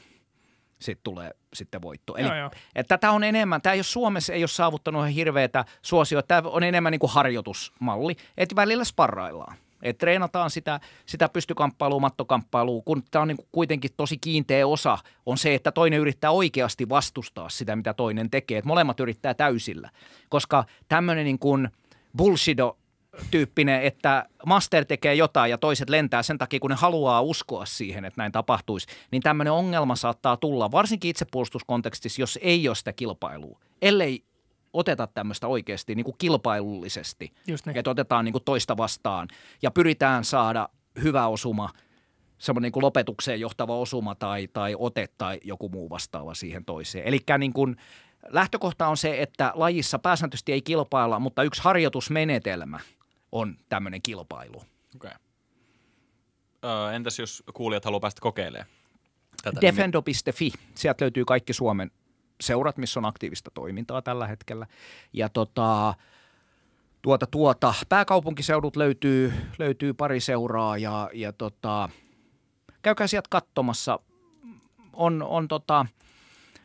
sitten tulee sitten voitto. Eli joo, joo. tätä on enemmän, tämä ei ole Suomessa, ei ole saavuttanut ihan hirveätä suosiota, tämä on enemmän niin kuin harjoitusmalli, että välillä sparraillaan. Et treenataan sitä, sitä pystykamppailua, mattokamppailua, kun tämä on niinku kuitenkin tosi kiinteä osa, on se, että toinen yrittää oikeasti vastustaa sitä, mitä toinen tekee. Et molemmat yrittää täysillä, koska tämmöinen niinku kuin bullshido tyyppinen, että master tekee jotain ja toiset lentää sen takia, kun ne haluaa uskoa siihen, että näin tapahtuisi, niin tämmöinen ongelma saattaa tulla, varsinkin itsepuolustuskontekstissa, jos ei ole sitä kilpailua, ellei oteta tämmöistä oikeasti niin kuin kilpailullisesti, niin. että otetaan niin kuin toista vastaan ja pyritään saada hyvä osuma, semmoinen niin kuin lopetukseen johtava osuma tai, tai ote tai joku muu vastaava siihen toiseen. Eli niin kuin, lähtökohta on se, että lajissa pääsääntöisesti ei kilpailla, mutta yksi harjoitusmenetelmä – on tämmöinen kilpailu. Okay. Öö, entäs jos kuulijat haluaa päästä kokeilemaan? Tätä Defendo.fi. Niin... Sieltä löytyy kaikki Suomen seurat, missä on aktiivista toimintaa tällä hetkellä. Ja tota, tuota, tuota, pääkaupunkiseudut löytyy, löytyy pari seuraa ja, ja tota, käykää sieltä katsomassa. On, on tota,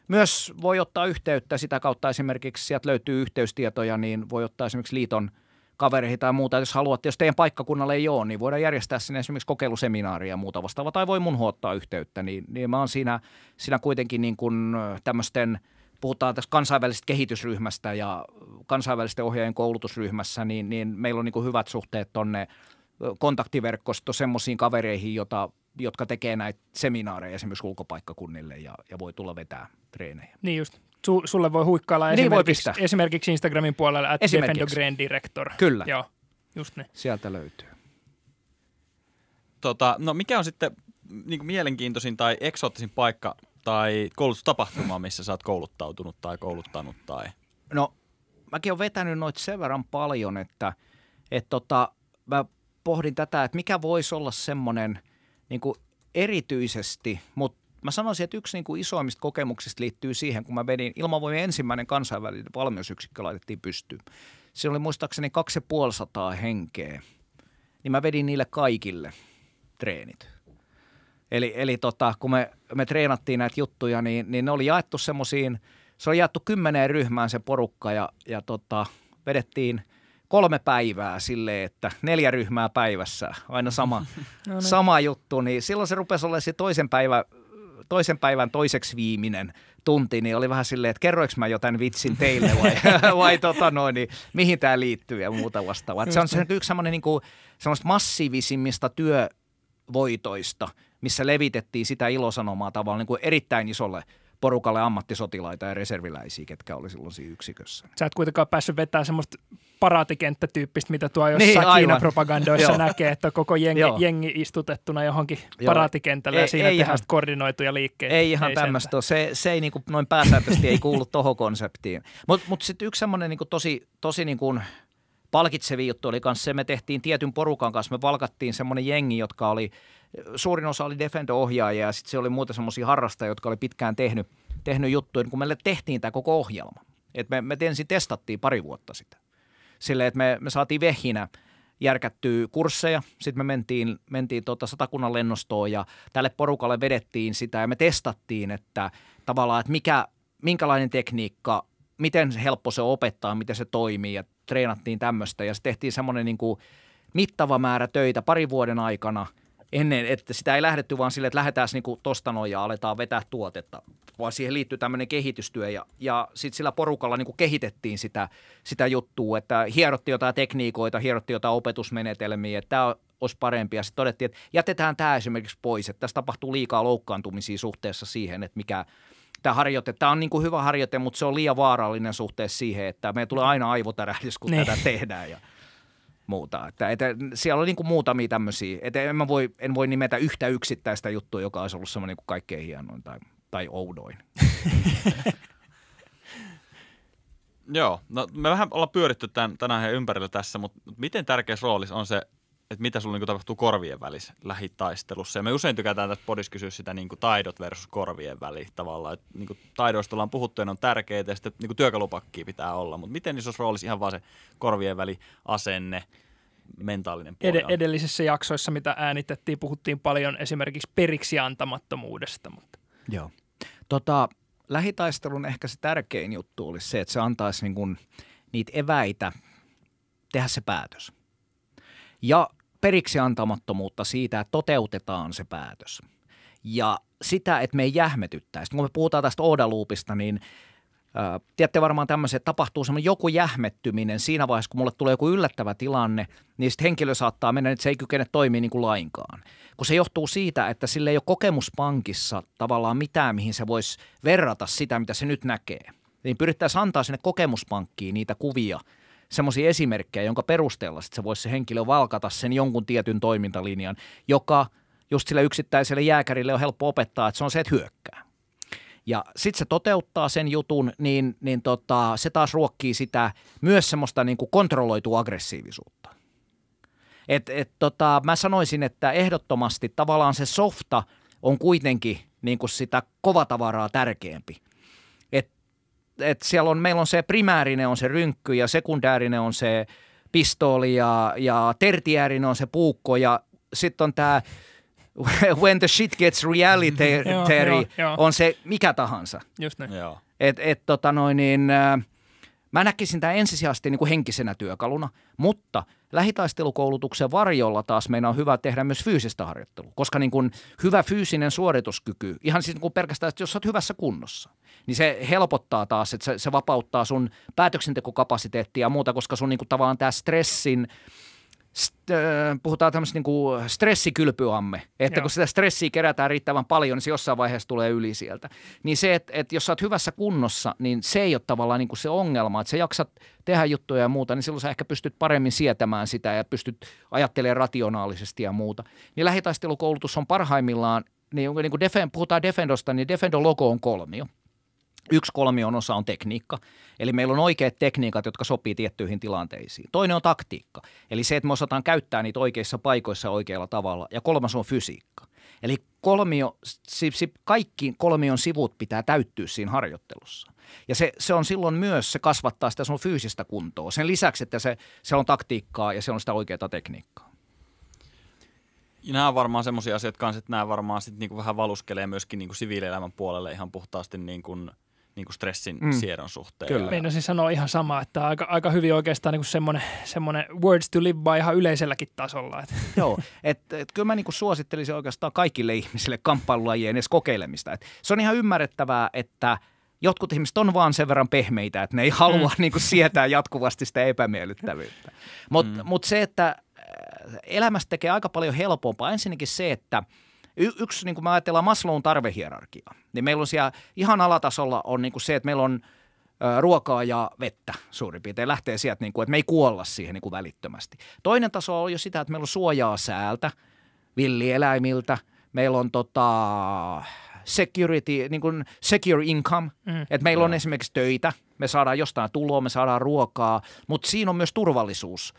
myös voi ottaa yhteyttä sitä kautta esimerkiksi, sieltä löytyy yhteystietoja, niin voi ottaa esimerkiksi liiton – kavereihin tai muuta. Jos haluatte, jos teidän paikkakunnalle ei ole, niin voidaan järjestää sinne esimerkiksi kokeiluseminaaria ja muuta vastaavaa, tai voi mun ottaa yhteyttä, niin, niin mä oon siinä, siinä kuitenkin niin kuin tämmöisten – puhutaan tässä kansainvälisestä kehitysryhmästä ja kansainvälisten ohjaajien koulutusryhmässä, niin, niin meillä on niin hyvät suhteet tonne kontaktiverkosto semmoisiin kavereihin, jota, jotka tekee näitä seminaareja esimerkiksi ulkopaikkakunnille ja, ja voi tulla vetää treenejä. Niin just su, sulle voi huikkailla niin esimerkiksi, voi esimerkiksi Instagramin puolella, että Defendogren Director. Kyllä. Joo, just ne. Sieltä löytyy. Tota, no mikä on sitten mm, niin kuin mielenkiintoisin tai eksoottisin paikka tai koulutustapahtuma, missä sä oot kouluttautunut tai kouluttanut? Tai... No mäkin olen vetänyt noita sen verran paljon, että et tota, mä pohdin tätä, että mikä voisi olla semmoinen niin erityisesti, mutta Mä sanoisin, että yksi niin kuin isoimmista kokemuksista liittyy siihen, kun mä vedin ilmavoimien ensimmäinen kansainvälinen valmiusyksikkö laitettiin pystyyn. Siinä oli muistaakseni 2500 henkeä, niin mä vedin niille kaikille treenit. Eli, eli tota, kun me, me treenattiin näitä juttuja, niin, niin ne oli jaettu semmoisiin, se oli jaettu kymmeneen ryhmään se porukka ja, ja tota, vedettiin – kolme päivää sille, että neljä ryhmää päivässä, aina sama, no niin. sama juttu, niin silloin se rupesi olemaan se toisen päivän toisen päivän toiseksi viimeinen tunti, niin oli vähän silleen, että kerroinko mä tämän vitsin teille vai, vai tota noin, niin mihin tämä liittyy ja muuta vastaavaa. se on se yksi semmoinen niin kuin, massiivisimmista työvoitoista, missä levitettiin sitä ilosanomaa tavallaan niin kuin erittäin isolle – porukalle ammattisotilaita ja reserviläisiä, ketkä oli silloin siinä yksikössä. Sä et kuitenkaan päässyt vetämään semmoista paraatikenttätyyppistä, mitä tuo jossain niin, Kiina-propagandoissa näkee, että koko jengi, jengi istutettuna johonkin Joo. paraatikentälle ei, ja siinä ei tehdään ihan, koordinoituja liikkeitä. Ei ihan tämmöistä se, se ei niinku noin pääsääntöisesti ei kuulu tohon konseptiin. Mutta mut, mut sitten yksi semmoinen niinku tosi, tosi niinku palkitsevi juttu oli kanssa se, me tehtiin tietyn porukan kanssa, me palkattiin semmoinen jengi, jotka oli, suurin osa oli Defendo-ohjaajia ja sitten se oli muuta semmoisia harrastajia, jotka oli pitkään tehnyt, tehnyt juttuja, niin kun meille tehtiin tämä koko ohjelma. Et me, me ensin testattiin pari vuotta sitä. Silleen, että me, me saatiin vehinä järkättyä kursseja. Sitten me mentiin, mentiin tuota satakunnan lennostoon ja tälle porukalle vedettiin sitä ja me testattiin, että tavallaan, että mikä, minkälainen tekniikka miten helppo se opettaa, miten se toimii ja treenattiin tämmöistä ja se tehtiin semmoinen niin kuin mittava määrä töitä parin vuoden aikana ennen, että sitä ei lähdetty vaan sille, että lähdetään niin kuin tosta noin ja aletaan vetää tuotetta, vaan siihen liittyy tämmöinen kehitystyö ja, ja sitten sillä porukalla niin kuin kehitettiin sitä, sitä juttua, että hierotti jotain tekniikoita, hierotti jotain opetusmenetelmiä, että tämä olisi parempi. Ja sitten todettiin, että jätetään tämä esimerkiksi pois, että tässä tapahtuu liikaa loukkaantumisia suhteessa siihen, että mikä, tämä harjoite, tämä on niin kuin hyvä harjoite, mutta se on liian vaarallinen suhteessa siihen, että me tulee aina aivotärähdys, kun ne. Niin. tätä tehdään ja muuta. Että, että siellä on niin kuin muutamia tämmöisiä, että en, mä voi, en voi nimetä yhtä yksittäistä juttua, joka olisi ollut semmoinen niin kaikkein hienoin tai, tai oudoin. Joo, no me vähän ollaan pyöritty tämän, tänään ympärillä tässä, mutta miten tärkeä rooli on se että mitä sulla niin tapahtuu korvien välissä lähitaistelussa. Ja me usein tykätään tässä podissa kysyä sitä niin taidot versus korvien väli tavallaan. Että niin taidoista ollaan puhuttu ja ne on tärkeitä ja sitten niin työkalupakkia pitää olla. Mutta miten isossa roolissa ihan vaan se korvien väli, asenne, mentaalinen puoli Ed- Edellisissä jaksoissa, mitä äänitettiin, puhuttiin paljon esimerkiksi periksi antamattomuudesta. Mutta. Joo. Tota, lähitaistelun ehkä se tärkein juttu olisi se, että se antaisi niin kuin niitä eväitä tehdä se päätös. Ja periksi antamattomuutta siitä, että toteutetaan se päätös. Ja sitä, että me ei jähmetyttäisi. Kun me puhutaan tästä Oodaluupista, niin tiedätte varmaan tämmöisen, että tapahtuu semmoinen joku jähmettyminen siinä vaiheessa, kun mulle tulee joku yllättävä tilanne, niin sitten henkilö saattaa mennä, että se ei kykene toimia niin kuin lainkaan. Kun se johtuu siitä, että sillä ei ole kokemuspankissa tavallaan mitään, mihin se voisi verrata sitä, mitä se nyt näkee. Niin pyrittäisiin antaa sinne kokemuspankkiin niitä kuvia – semmoisia esimerkkejä, jonka perusteella sitten se voisi se henkilö valkata sen jonkun tietyn toimintalinjan, joka just sille yksittäiselle jääkärille on helppo opettaa, että se on se, että hyökkää. Ja sitten se toteuttaa sen jutun, niin, niin tota, se taas ruokkii sitä myös semmoista niin kuin kontrolloitua aggressiivisuutta. Et, et, tota, mä sanoisin, että ehdottomasti tavallaan se softa on kuitenkin niin kuin sitä kovatavaraa tärkeämpi – että siellä on, meillä on se primäärinen on se rynkky ja sekundäärinen on se pistooli ja, ja tertiäärinen on se puukko ja sitten on tämä when the shit gets reality on se mikä tahansa. Just näin. Et, et, tota noin, niin, äh, Mä näkisin tämän ensisijaisesti niin kuin henkisenä työkaluna, mutta lähitaistelukoulutuksen varjolla taas meidän on hyvä tehdä myös fyysistä harjoittelua, koska niin kuin hyvä fyysinen suorituskyky, ihan siis niin kuin pelkästään, että jos sä oot hyvässä kunnossa, niin se helpottaa taas, että se, se vapauttaa sun päätöksentekokapasiteettia ja muuta, koska sun niin kuin tavallaan tämä stressin st- äh, puhutaan tämmöistä niin stressikylpyamme, että Joo. kun sitä stressiä kerätään riittävän paljon, niin se jossain vaiheessa tulee yli sieltä. Niin se, että, että jos sä oot hyvässä kunnossa, niin se ei ole tavallaan niin kuin se ongelma, että sä jaksat tehdä juttuja ja muuta, niin silloin sä ehkä pystyt paremmin sietämään sitä ja pystyt ajattelemaan rationaalisesti ja muuta. Niin lähitaistelukoulutus on parhaimmillaan, niin, niin kuin defen, puhutaan Defendosta, niin Defendo-logo on kolmio. Yksi kolmion osa on tekniikka. Eli meillä on oikeat tekniikat, jotka sopii tiettyihin tilanteisiin. Toinen on taktiikka. Eli se, että me osataan käyttää niitä oikeissa paikoissa oikealla tavalla. Ja kolmas on fysiikka. Eli kolmio, si, si, kaikki kolmion sivut pitää täyttyä siinä harjoittelussa. Ja se, se on silloin myös, se kasvattaa sitä sun fyysistä kuntoa. Sen lisäksi, että se, se on taktiikkaa ja se on sitä oikeaa tekniikkaa. Ja nämä on varmaan semmoisia asioita kanssa, että nämä varmaan sitten niinku vähän valuskelee myöskin niinku siviilielämän puolelle ihan puhtaasti niin kuin – niin kuin stressin mm. siedon suhteen. Kyllä. Meinaisin siis sanoa ihan sama, että aika, aika hyvin oikeastaan niin semmoinen, semmoinen words to live by ihan yleiselläkin tasolla. Et. Joo, että et, kyllä mä niin kuin suosittelisin oikeastaan kaikille ihmisille kamppailulajien edes kokeilemista. Et se on ihan ymmärrettävää, että jotkut ihmiset on vaan sen verran pehmeitä, että ne ei halua mm. niin kuin sietää jatkuvasti sitä epämiellyttävyyttä. Mutta mm. mut se, että elämästä tekee aika paljon helpompaa. Ensinnäkin se, että – Y- yksi, niin kun me ajatellaan Maslown tarvehierarkia, niin meillä on siellä ihan alatasolla on niin kuin se, että meillä on ö, ruokaa ja vettä suurin piirtein. Lähtee sieltä, niin kuin, että me ei kuolla siihen niin kuin välittömästi. Toinen taso on jo sitä, että meillä on suojaa säältä, villieläimiltä, meillä on tota, security, niin kuin secure income, mm. että meillä on esimerkiksi töitä, me saadaan jostain tuloa, me saadaan ruokaa, mutta siinä on myös turvallisuus.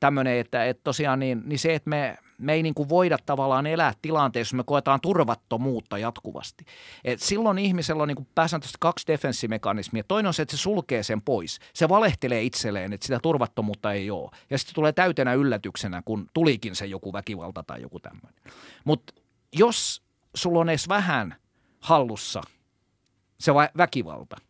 Tämmöinen, että, että tosiaan niin, niin se, että me, me ei niin kuin voida tavallaan elää tilanteessa, jossa me koetaan turvattomuutta jatkuvasti. Et silloin ihmisellä on niin kuin pääsääntöisesti kaksi defenssimekanismia. Toinen on se, että se sulkee sen pois. Se valehtelee itselleen, että sitä turvattomuutta ei ole. Ja sitten tulee täytenä yllätyksenä, kun tulikin se joku väkivalta tai joku tämmöinen. Mutta jos sulla on edes vähän hallussa se väkivalta –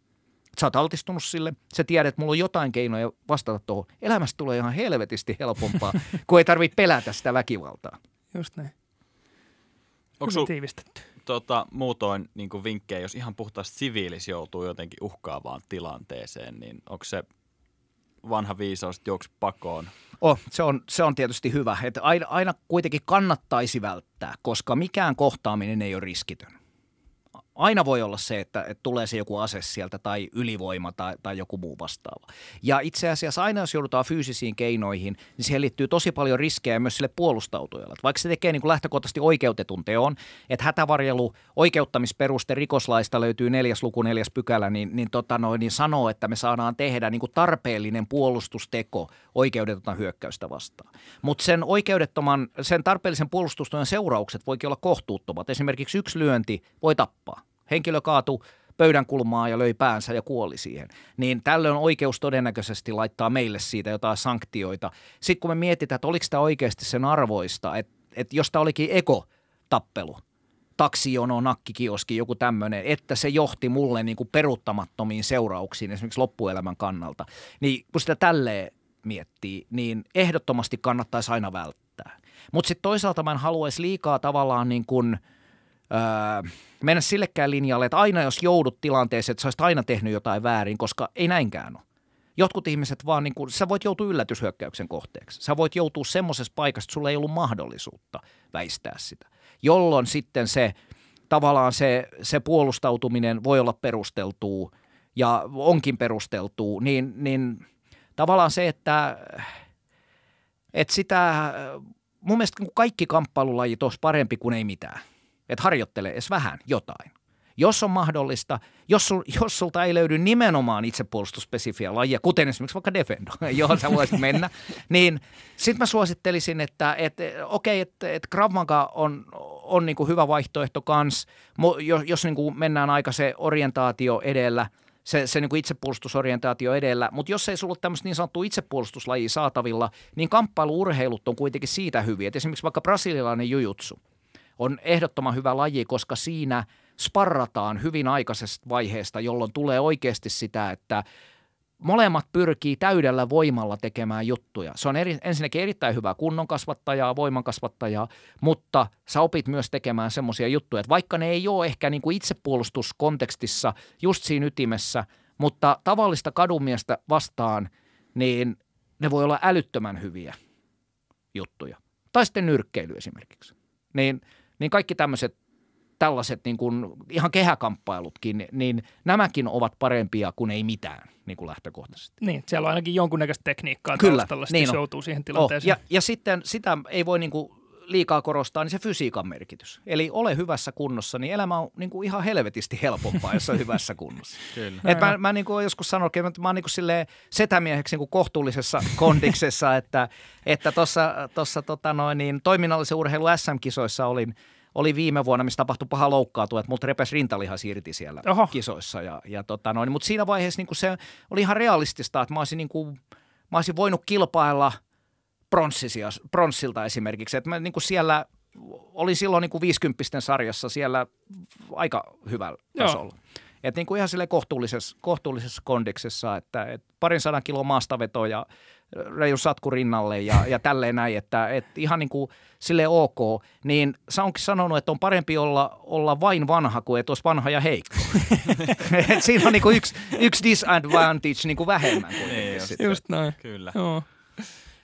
Sä oot altistunut sille, sä tiedät, että mulla on jotain keinoja vastata tuohon. Elämästä tulee ihan helvetisti helpompaa, kun ei tarvitse pelätä sitä väkivaltaa. Just näin. Onko sun, tiivistetty. Tota, muutoin niin kuin vinkkejä, jos ihan puhtaasti siviilis joutuu jotenkin uhkaavaan tilanteeseen, niin onko se vanha viisaus, että juoksi pakoon? Oh, se, on, se on tietysti hyvä. Että aina, aina kuitenkin kannattaisi välttää, koska mikään kohtaaminen ei ole riskitön. Aina voi olla se, että, että tulee se joku ase sieltä tai ylivoima tai, tai joku muu vastaava. Ja itse asiassa aina, jos joudutaan fyysisiin keinoihin, niin siihen liittyy tosi paljon riskejä myös sille puolustautujalle. Vaikka se tekee niin kuin lähtökohtaisesti oikeutetun teon, että hätävarjelu, oikeuttamisperuste rikoslaista löytyy neljäs luku, neljäs pykälä, niin, niin, tota noin, niin sanoo, että me saadaan tehdä niin kuin tarpeellinen puolustusteko oikeudetonta hyökkäystä vastaan. Mutta sen oikeudettoman, sen tarpeellisen puolustustojen seuraukset voikin olla kohtuuttomat. Esimerkiksi yksi lyönti voi tappaa. Henkilö kaatu pöydän kulmaa ja löi päänsä ja kuoli siihen. Niin tällöin oikeus todennäköisesti laittaa meille siitä jotain sanktioita. Sitten kun me mietitään, että oliko tämä oikeasti sen arvoista, että, että jos tämä olikin ekotappelu, taksijono, nakkikioski, joku tämmöinen, että se johti mulle niin kuin peruuttamattomiin seurauksiin esimerkiksi loppuelämän kannalta. Niin kun sitä tälleen miettii, niin ehdottomasti kannattaisi aina välttää. Mutta sitten toisaalta mä en haluaisi liikaa tavallaan niin kuin – öö, mennä sillekään linjalle, että aina jos joudut tilanteeseen, että sä olisit aina tehnyt jotain väärin, koska ei näinkään ole. Jotkut ihmiset vaan, niin kuin, sä voit joutua yllätyshyökkäyksen kohteeksi. Sä voit joutua semmoisessa paikassa, että sulla ei ollut mahdollisuutta väistää sitä. Jolloin sitten se tavallaan se, se puolustautuminen voi olla perusteltua ja onkin perusteltua, niin, niin tavallaan se, että, että sitä mun mielestä niin kaikki kamppailulajit olisi parempi kuin ei mitään että harjoittele edes vähän jotain. Jos on mahdollista, jos, sul, jos sulta ei löydy nimenomaan itsepuolustusspesifiä lajia, kuten esimerkiksi vaikka defendo, johon sä voisit mennä, niin sitten mä suosittelisin, että et, okei, okay, että et Krav Maga on, on niinku hyvä vaihtoehto kans, jos, jos niinku mennään aika se orientaatio edellä – se, se niin kuin itsepuolustusorientaatio edellä, mutta jos ei sulla ole tämmöistä niin sanottua itsepuolustuslajia saatavilla, niin kamppailuurheilut on kuitenkin siitä hyviä. Et esimerkiksi vaikka brasilialainen jujutsu, on ehdottoman hyvä laji, koska siinä sparrataan hyvin aikaisesta vaiheesta, jolloin tulee oikeasti sitä, että molemmat pyrkii täydellä voimalla tekemään juttuja. Se on eri, ensinnäkin erittäin hyvää kunnon kasvattajaa, voiman kasvattajaa, mutta sä opit myös tekemään semmoisia juttuja, että vaikka ne ei ole ehkä niin kuin itsepuolustuskontekstissa just siinä ytimessä, mutta tavallista kadumiestä vastaan, niin ne voi olla älyttömän hyviä juttuja. Tai sitten nyrkkeily esimerkiksi. Niin – niin kaikki tämmöiset tällaiset niin kuin, ihan kehäkamppailutkin, niin nämäkin ovat parempia kuin ei mitään niin kuin lähtökohtaisesti. Niin, siellä on ainakin jonkunnäköistä tekniikkaa Kyllä, niin se joutuu siihen oh, tilanteeseen. Oh, ja, ja sitten sitä ei voi niin kuin liikaa korostaa, niin se fysiikan merkitys. Eli ole hyvässä kunnossa, niin elämä on niin kuin ihan helvetisti helpompaa, jos on hyvässä kunnossa. Kyllä. Et mä, mä niin kuin joskus sanoin, että mä oon niin setämieheksi niin kuin kohtuullisessa kondiksessa, että tuossa että tossa, tossa, tota noin, niin toiminnallisen urheilun SM-kisoissa olin – oli viime vuonna, missä tapahtui paha loukkaantua, että mut repes rintaliha irti siellä Oho. kisoissa. Ja, ja tota noin. Niin Mutta siinä vaiheessa niin se oli ihan realistista, että mä olisin, niin kuin, mä olisin voinut kilpailla pronssilta esimerkiksi. Että mä niin kuin siellä oli silloin niin kuin 50 sarjassa siellä aika hyvällä Joo. tasolla. että niin kuin ihan sille kohtuullisessa, kohtuullisessa kondiksessa, että että parin sadan kiloa maastavetoa ja reju Satku rinnalle ja, ja tälleen näin, että et ihan niin kuin sille ok, niin sä onkin sanonut, että on parempi olla, olla vain vanha kuin että olisi vanha ja heikko. siinä on niin kuin yksi, yksi disadvantage niin kuin vähemmän. Kuin niin, just, sitten. just näin. Kyllä. Joo.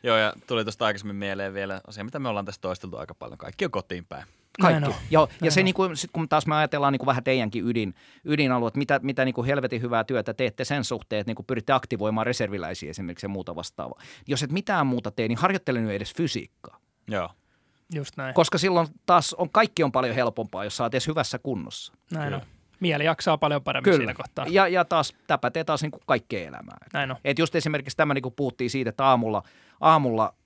Joo, ja tuli tuosta aikaisemmin mieleen vielä asia, mitä me ollaan tässä toisteltu aika paljon. Kaikki on kotiin päin kaikki. Näin ja, ja se, niin kuin, sit kun taas me ajatellaan niin kuin vähän teidänkin ydin, ydinalueet, mitä, mitä niin kuin helvetin hyvää työtä teette sen suhteen, että niin kuin pyritte aktivoimaan reserviläisiä esimerkiksi ja muuta vastaavaa. Jos et mitään muuta tee, niin harjoittele nyt edes fysiikkaa. Joo. Just näin. Koska silloin taas on, kaikki on paljon helpompaa, jos sä oot edes hyvässä kunnossa. Näin Kyllä. on. Mieli jaksaa paljon paremmin Kyllä. siinä kohtaa. Ja, ja taas, tämä pätee taas niin kuin kaikkea elämää. Näin on. Et just esimerkiksi tämä, niin kuin puhuttiin siitä, että aamulla, aamulla –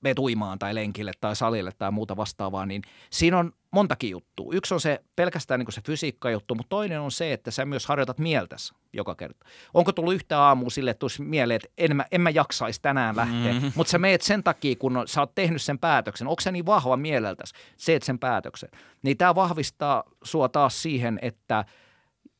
meet uimaan tai lenkille tai salille tai muuta vastaavaa, niin siinä on montakin juttua. Yksi on se pelkästään niin se fysiikka juttu, mutta toinen on se, että sä myös harjoitat mieltässä joka kerta. Onko tullut yhtä aamu sille, että tulisi mieleen, että en mä, en mä jaksaisi tänään lähteä, mm-hmm. mutta sä meet sen takia, kun sä oot tehnyt sen päätöksen. Onko se niin vahva mieleltäsi, se sen päätöksen. Niin tämä vahvistaa sua taas siihen, että –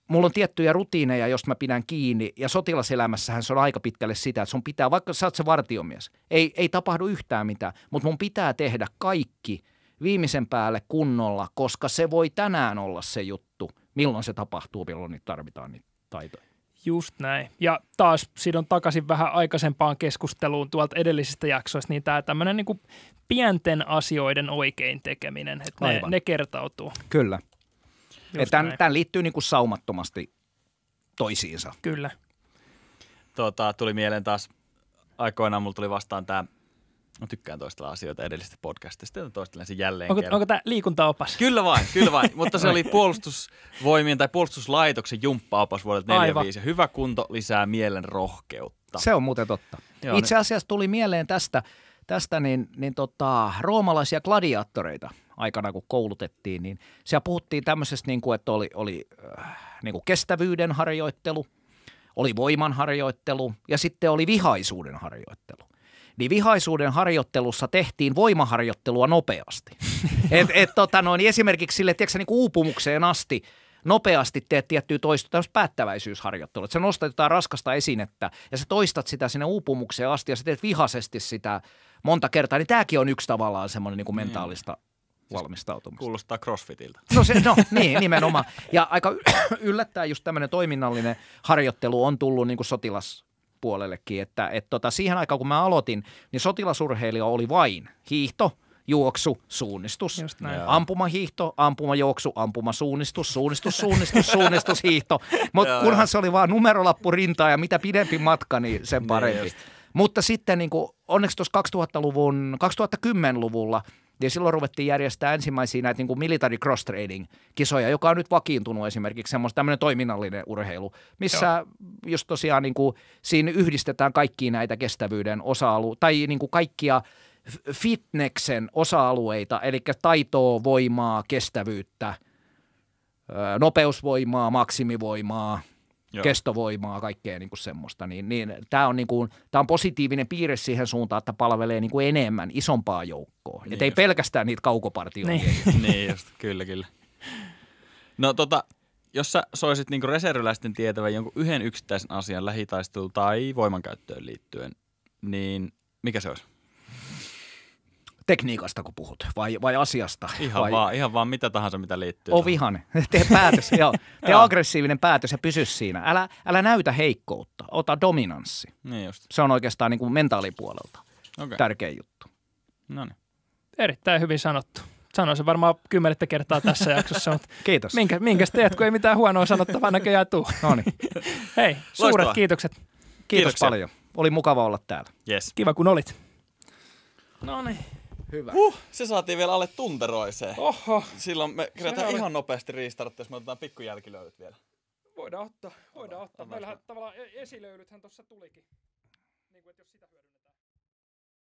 mulla on tiettyjä rutiineja, jos mä pidän kiinni, ja sotilaselämässähän se on aika pitkälle sitä, että sun pitää, vaikka sä oot se vartiomies, ei, ei tapahdu yhtään mitään, mutta mun pitää tehdä kaikki viimeisen päälle kunnolla, koska se voi tänään olla se juttu, milloin se tapahtuu, milloin niitä tarvitaan niitä taitoja. Just näin. Ja taas sidon takaisin vähän aikaisempaan keskusteluun tuolta edellisistä jaksoista, niin tämä tämmöinen niinku pienten asioiden oikein tekeminen, että ne, ne kertautuu. Kyllä. Tämän, tämän liittyy niin kuin saumattomasti toisiinsa. Kyllä. Tota, tuli mieleen taas, aikoinaan mulla tuli vastaan tämä Mä tykkään toistella asioita edellisestä podcastista ja toistelen sen jälleen onko, Onko tämä liikuntaopas? Kyllä vain, kyllä vain. Mutta se oli niin. puolustusvoimien tai puolustuslaitoksen jumppaopas vuodelta 45. Hyvä kunto lisää mielen rohkeutta. Se on muuten totta. Joo, Itse asiassa tuli mieleen tästä, tästä niin, niin tota, roomalaisia gladiaattoreita aikana, kun koulutettiin, niin siellä puhuttiin tämmöisestä, niin kuin, että oli, oli äh, niin kuin kestävyyden harjoittelu, oli voiman harjoittelu ja sitten oli vihaisuuden harjoittelu niin vihaisuuden harjoittelussa tehtiin voimaharjoittelua nopeasti. et, et, tota noin, niin esimerkiksi sille tiedätkö, niin kuin uupumukseen asti nopeasti teet tiettyä toisto, tämmöistä päättäväisyysharjoittelua. Että sä nostat jotain raskasta esinettä ja sä toistat sitä sinne uupumukseen asti ja sä teet vihaisesti sitä monta kertaa. Niin tämäkin on yksi tavallaan semmoinen niin kuin niin. mentaalista Siis valmistautumista. Kuulostaa crossfitiltä. No, se, no niin, nimenomaan. Ja aika yllättäen just tämmöinen toiminnallinen harjoittelu on tullut niin kuin sotilaspuolellekin. Että, et tota, siihen aikaan, kun mä aloitin, niin sotilasurheilija oli vain hiihto, juoksu, suunnistus. ampuma näin. Ampumahiihto, ampumajuoksu, ampumasuunnistus, suunnistus, suunnistus, suunnistus, hiihto. Mutta kunhan se oli vaan numerolappu rintaa ja mitä pidempi matka, niin sen niin parempi. Mutta sitten niin kuin, onneksi tuossa 2000-luvun, 2010-luvulla – niin silloin ruvettiin järjestää ensimmäisiä näitä niin kuin military cross-training-kisoja, joka on nyt vakiintunut esimerkiksi semmoista tämmöinen toiminnallinen urheilu, missä Joo. just tosiaan niin kuin, siinä yhdistetään kaikki näitä kestävyyden osa-alu- tai niin kuin kaikkia fitneksen osa-alueita, eli taitoa, voimaa, kestävyyttä, nopeusvoimaa, maksimivoimaa – Joo. kestovoimaa, kaikkea niin kuin semmoista. Niin, niin, tämä on, niin on positiivinen piirre siihen suuntaan, että palvelee niin kuin enemmän, isompaa joukkoa. Niin Et ei niin pelkästään niitä kaukopartioita. Niin, niin just, kyllä, kyllä. No tota, jos sä soisit niin reserviläisten tietävän jonkun yhden yksittäisen asian lähitaisteluun tai voimankäyttöön liittyen, niin mikä se olisi? Tekniikasta kun puhut vai, vai asiasta? Ihan, vai... Vaan, ihan vaan mitä tahansa, mitä liittyy. On oh, vihanen. Tee päätös. joo. Tee aggressiivinen päätös ja pysy siinä. Älä, älä näytä heikkoutta. Ota dominanssi. Niin just. Se on oikeastaan niin kuin mentaalipuolelta okay. tärkeä juttu. No niin. Erittäin hyvin sanottu sanoin se varmaan kymmenettä kertaa tässä jaksossa, mutta Kiitos. Minkä, minkäs teet, kun ei mitään huonoa sanottavaa näköjään tuu. No niin. Hei, suuret Loistavaa. kiitokset. Kiitos Kiitoksia. paljon. Oli mukava olla täällä. Yes. Kiva kun olit. No niin. Hyvä. Huh, se saatiin vielä alle tunteroiseen. Oho. Silloin me kerätään oli... ihan nopeasti restart, jos me otetaan pikkujälkilöylyt vielä. Voidaan ottaa, voidaan ottaa. Meillähän tavallaan e- esilöylythän tuossa tulikin. Niin kuin, että jos sitä hyödyntää.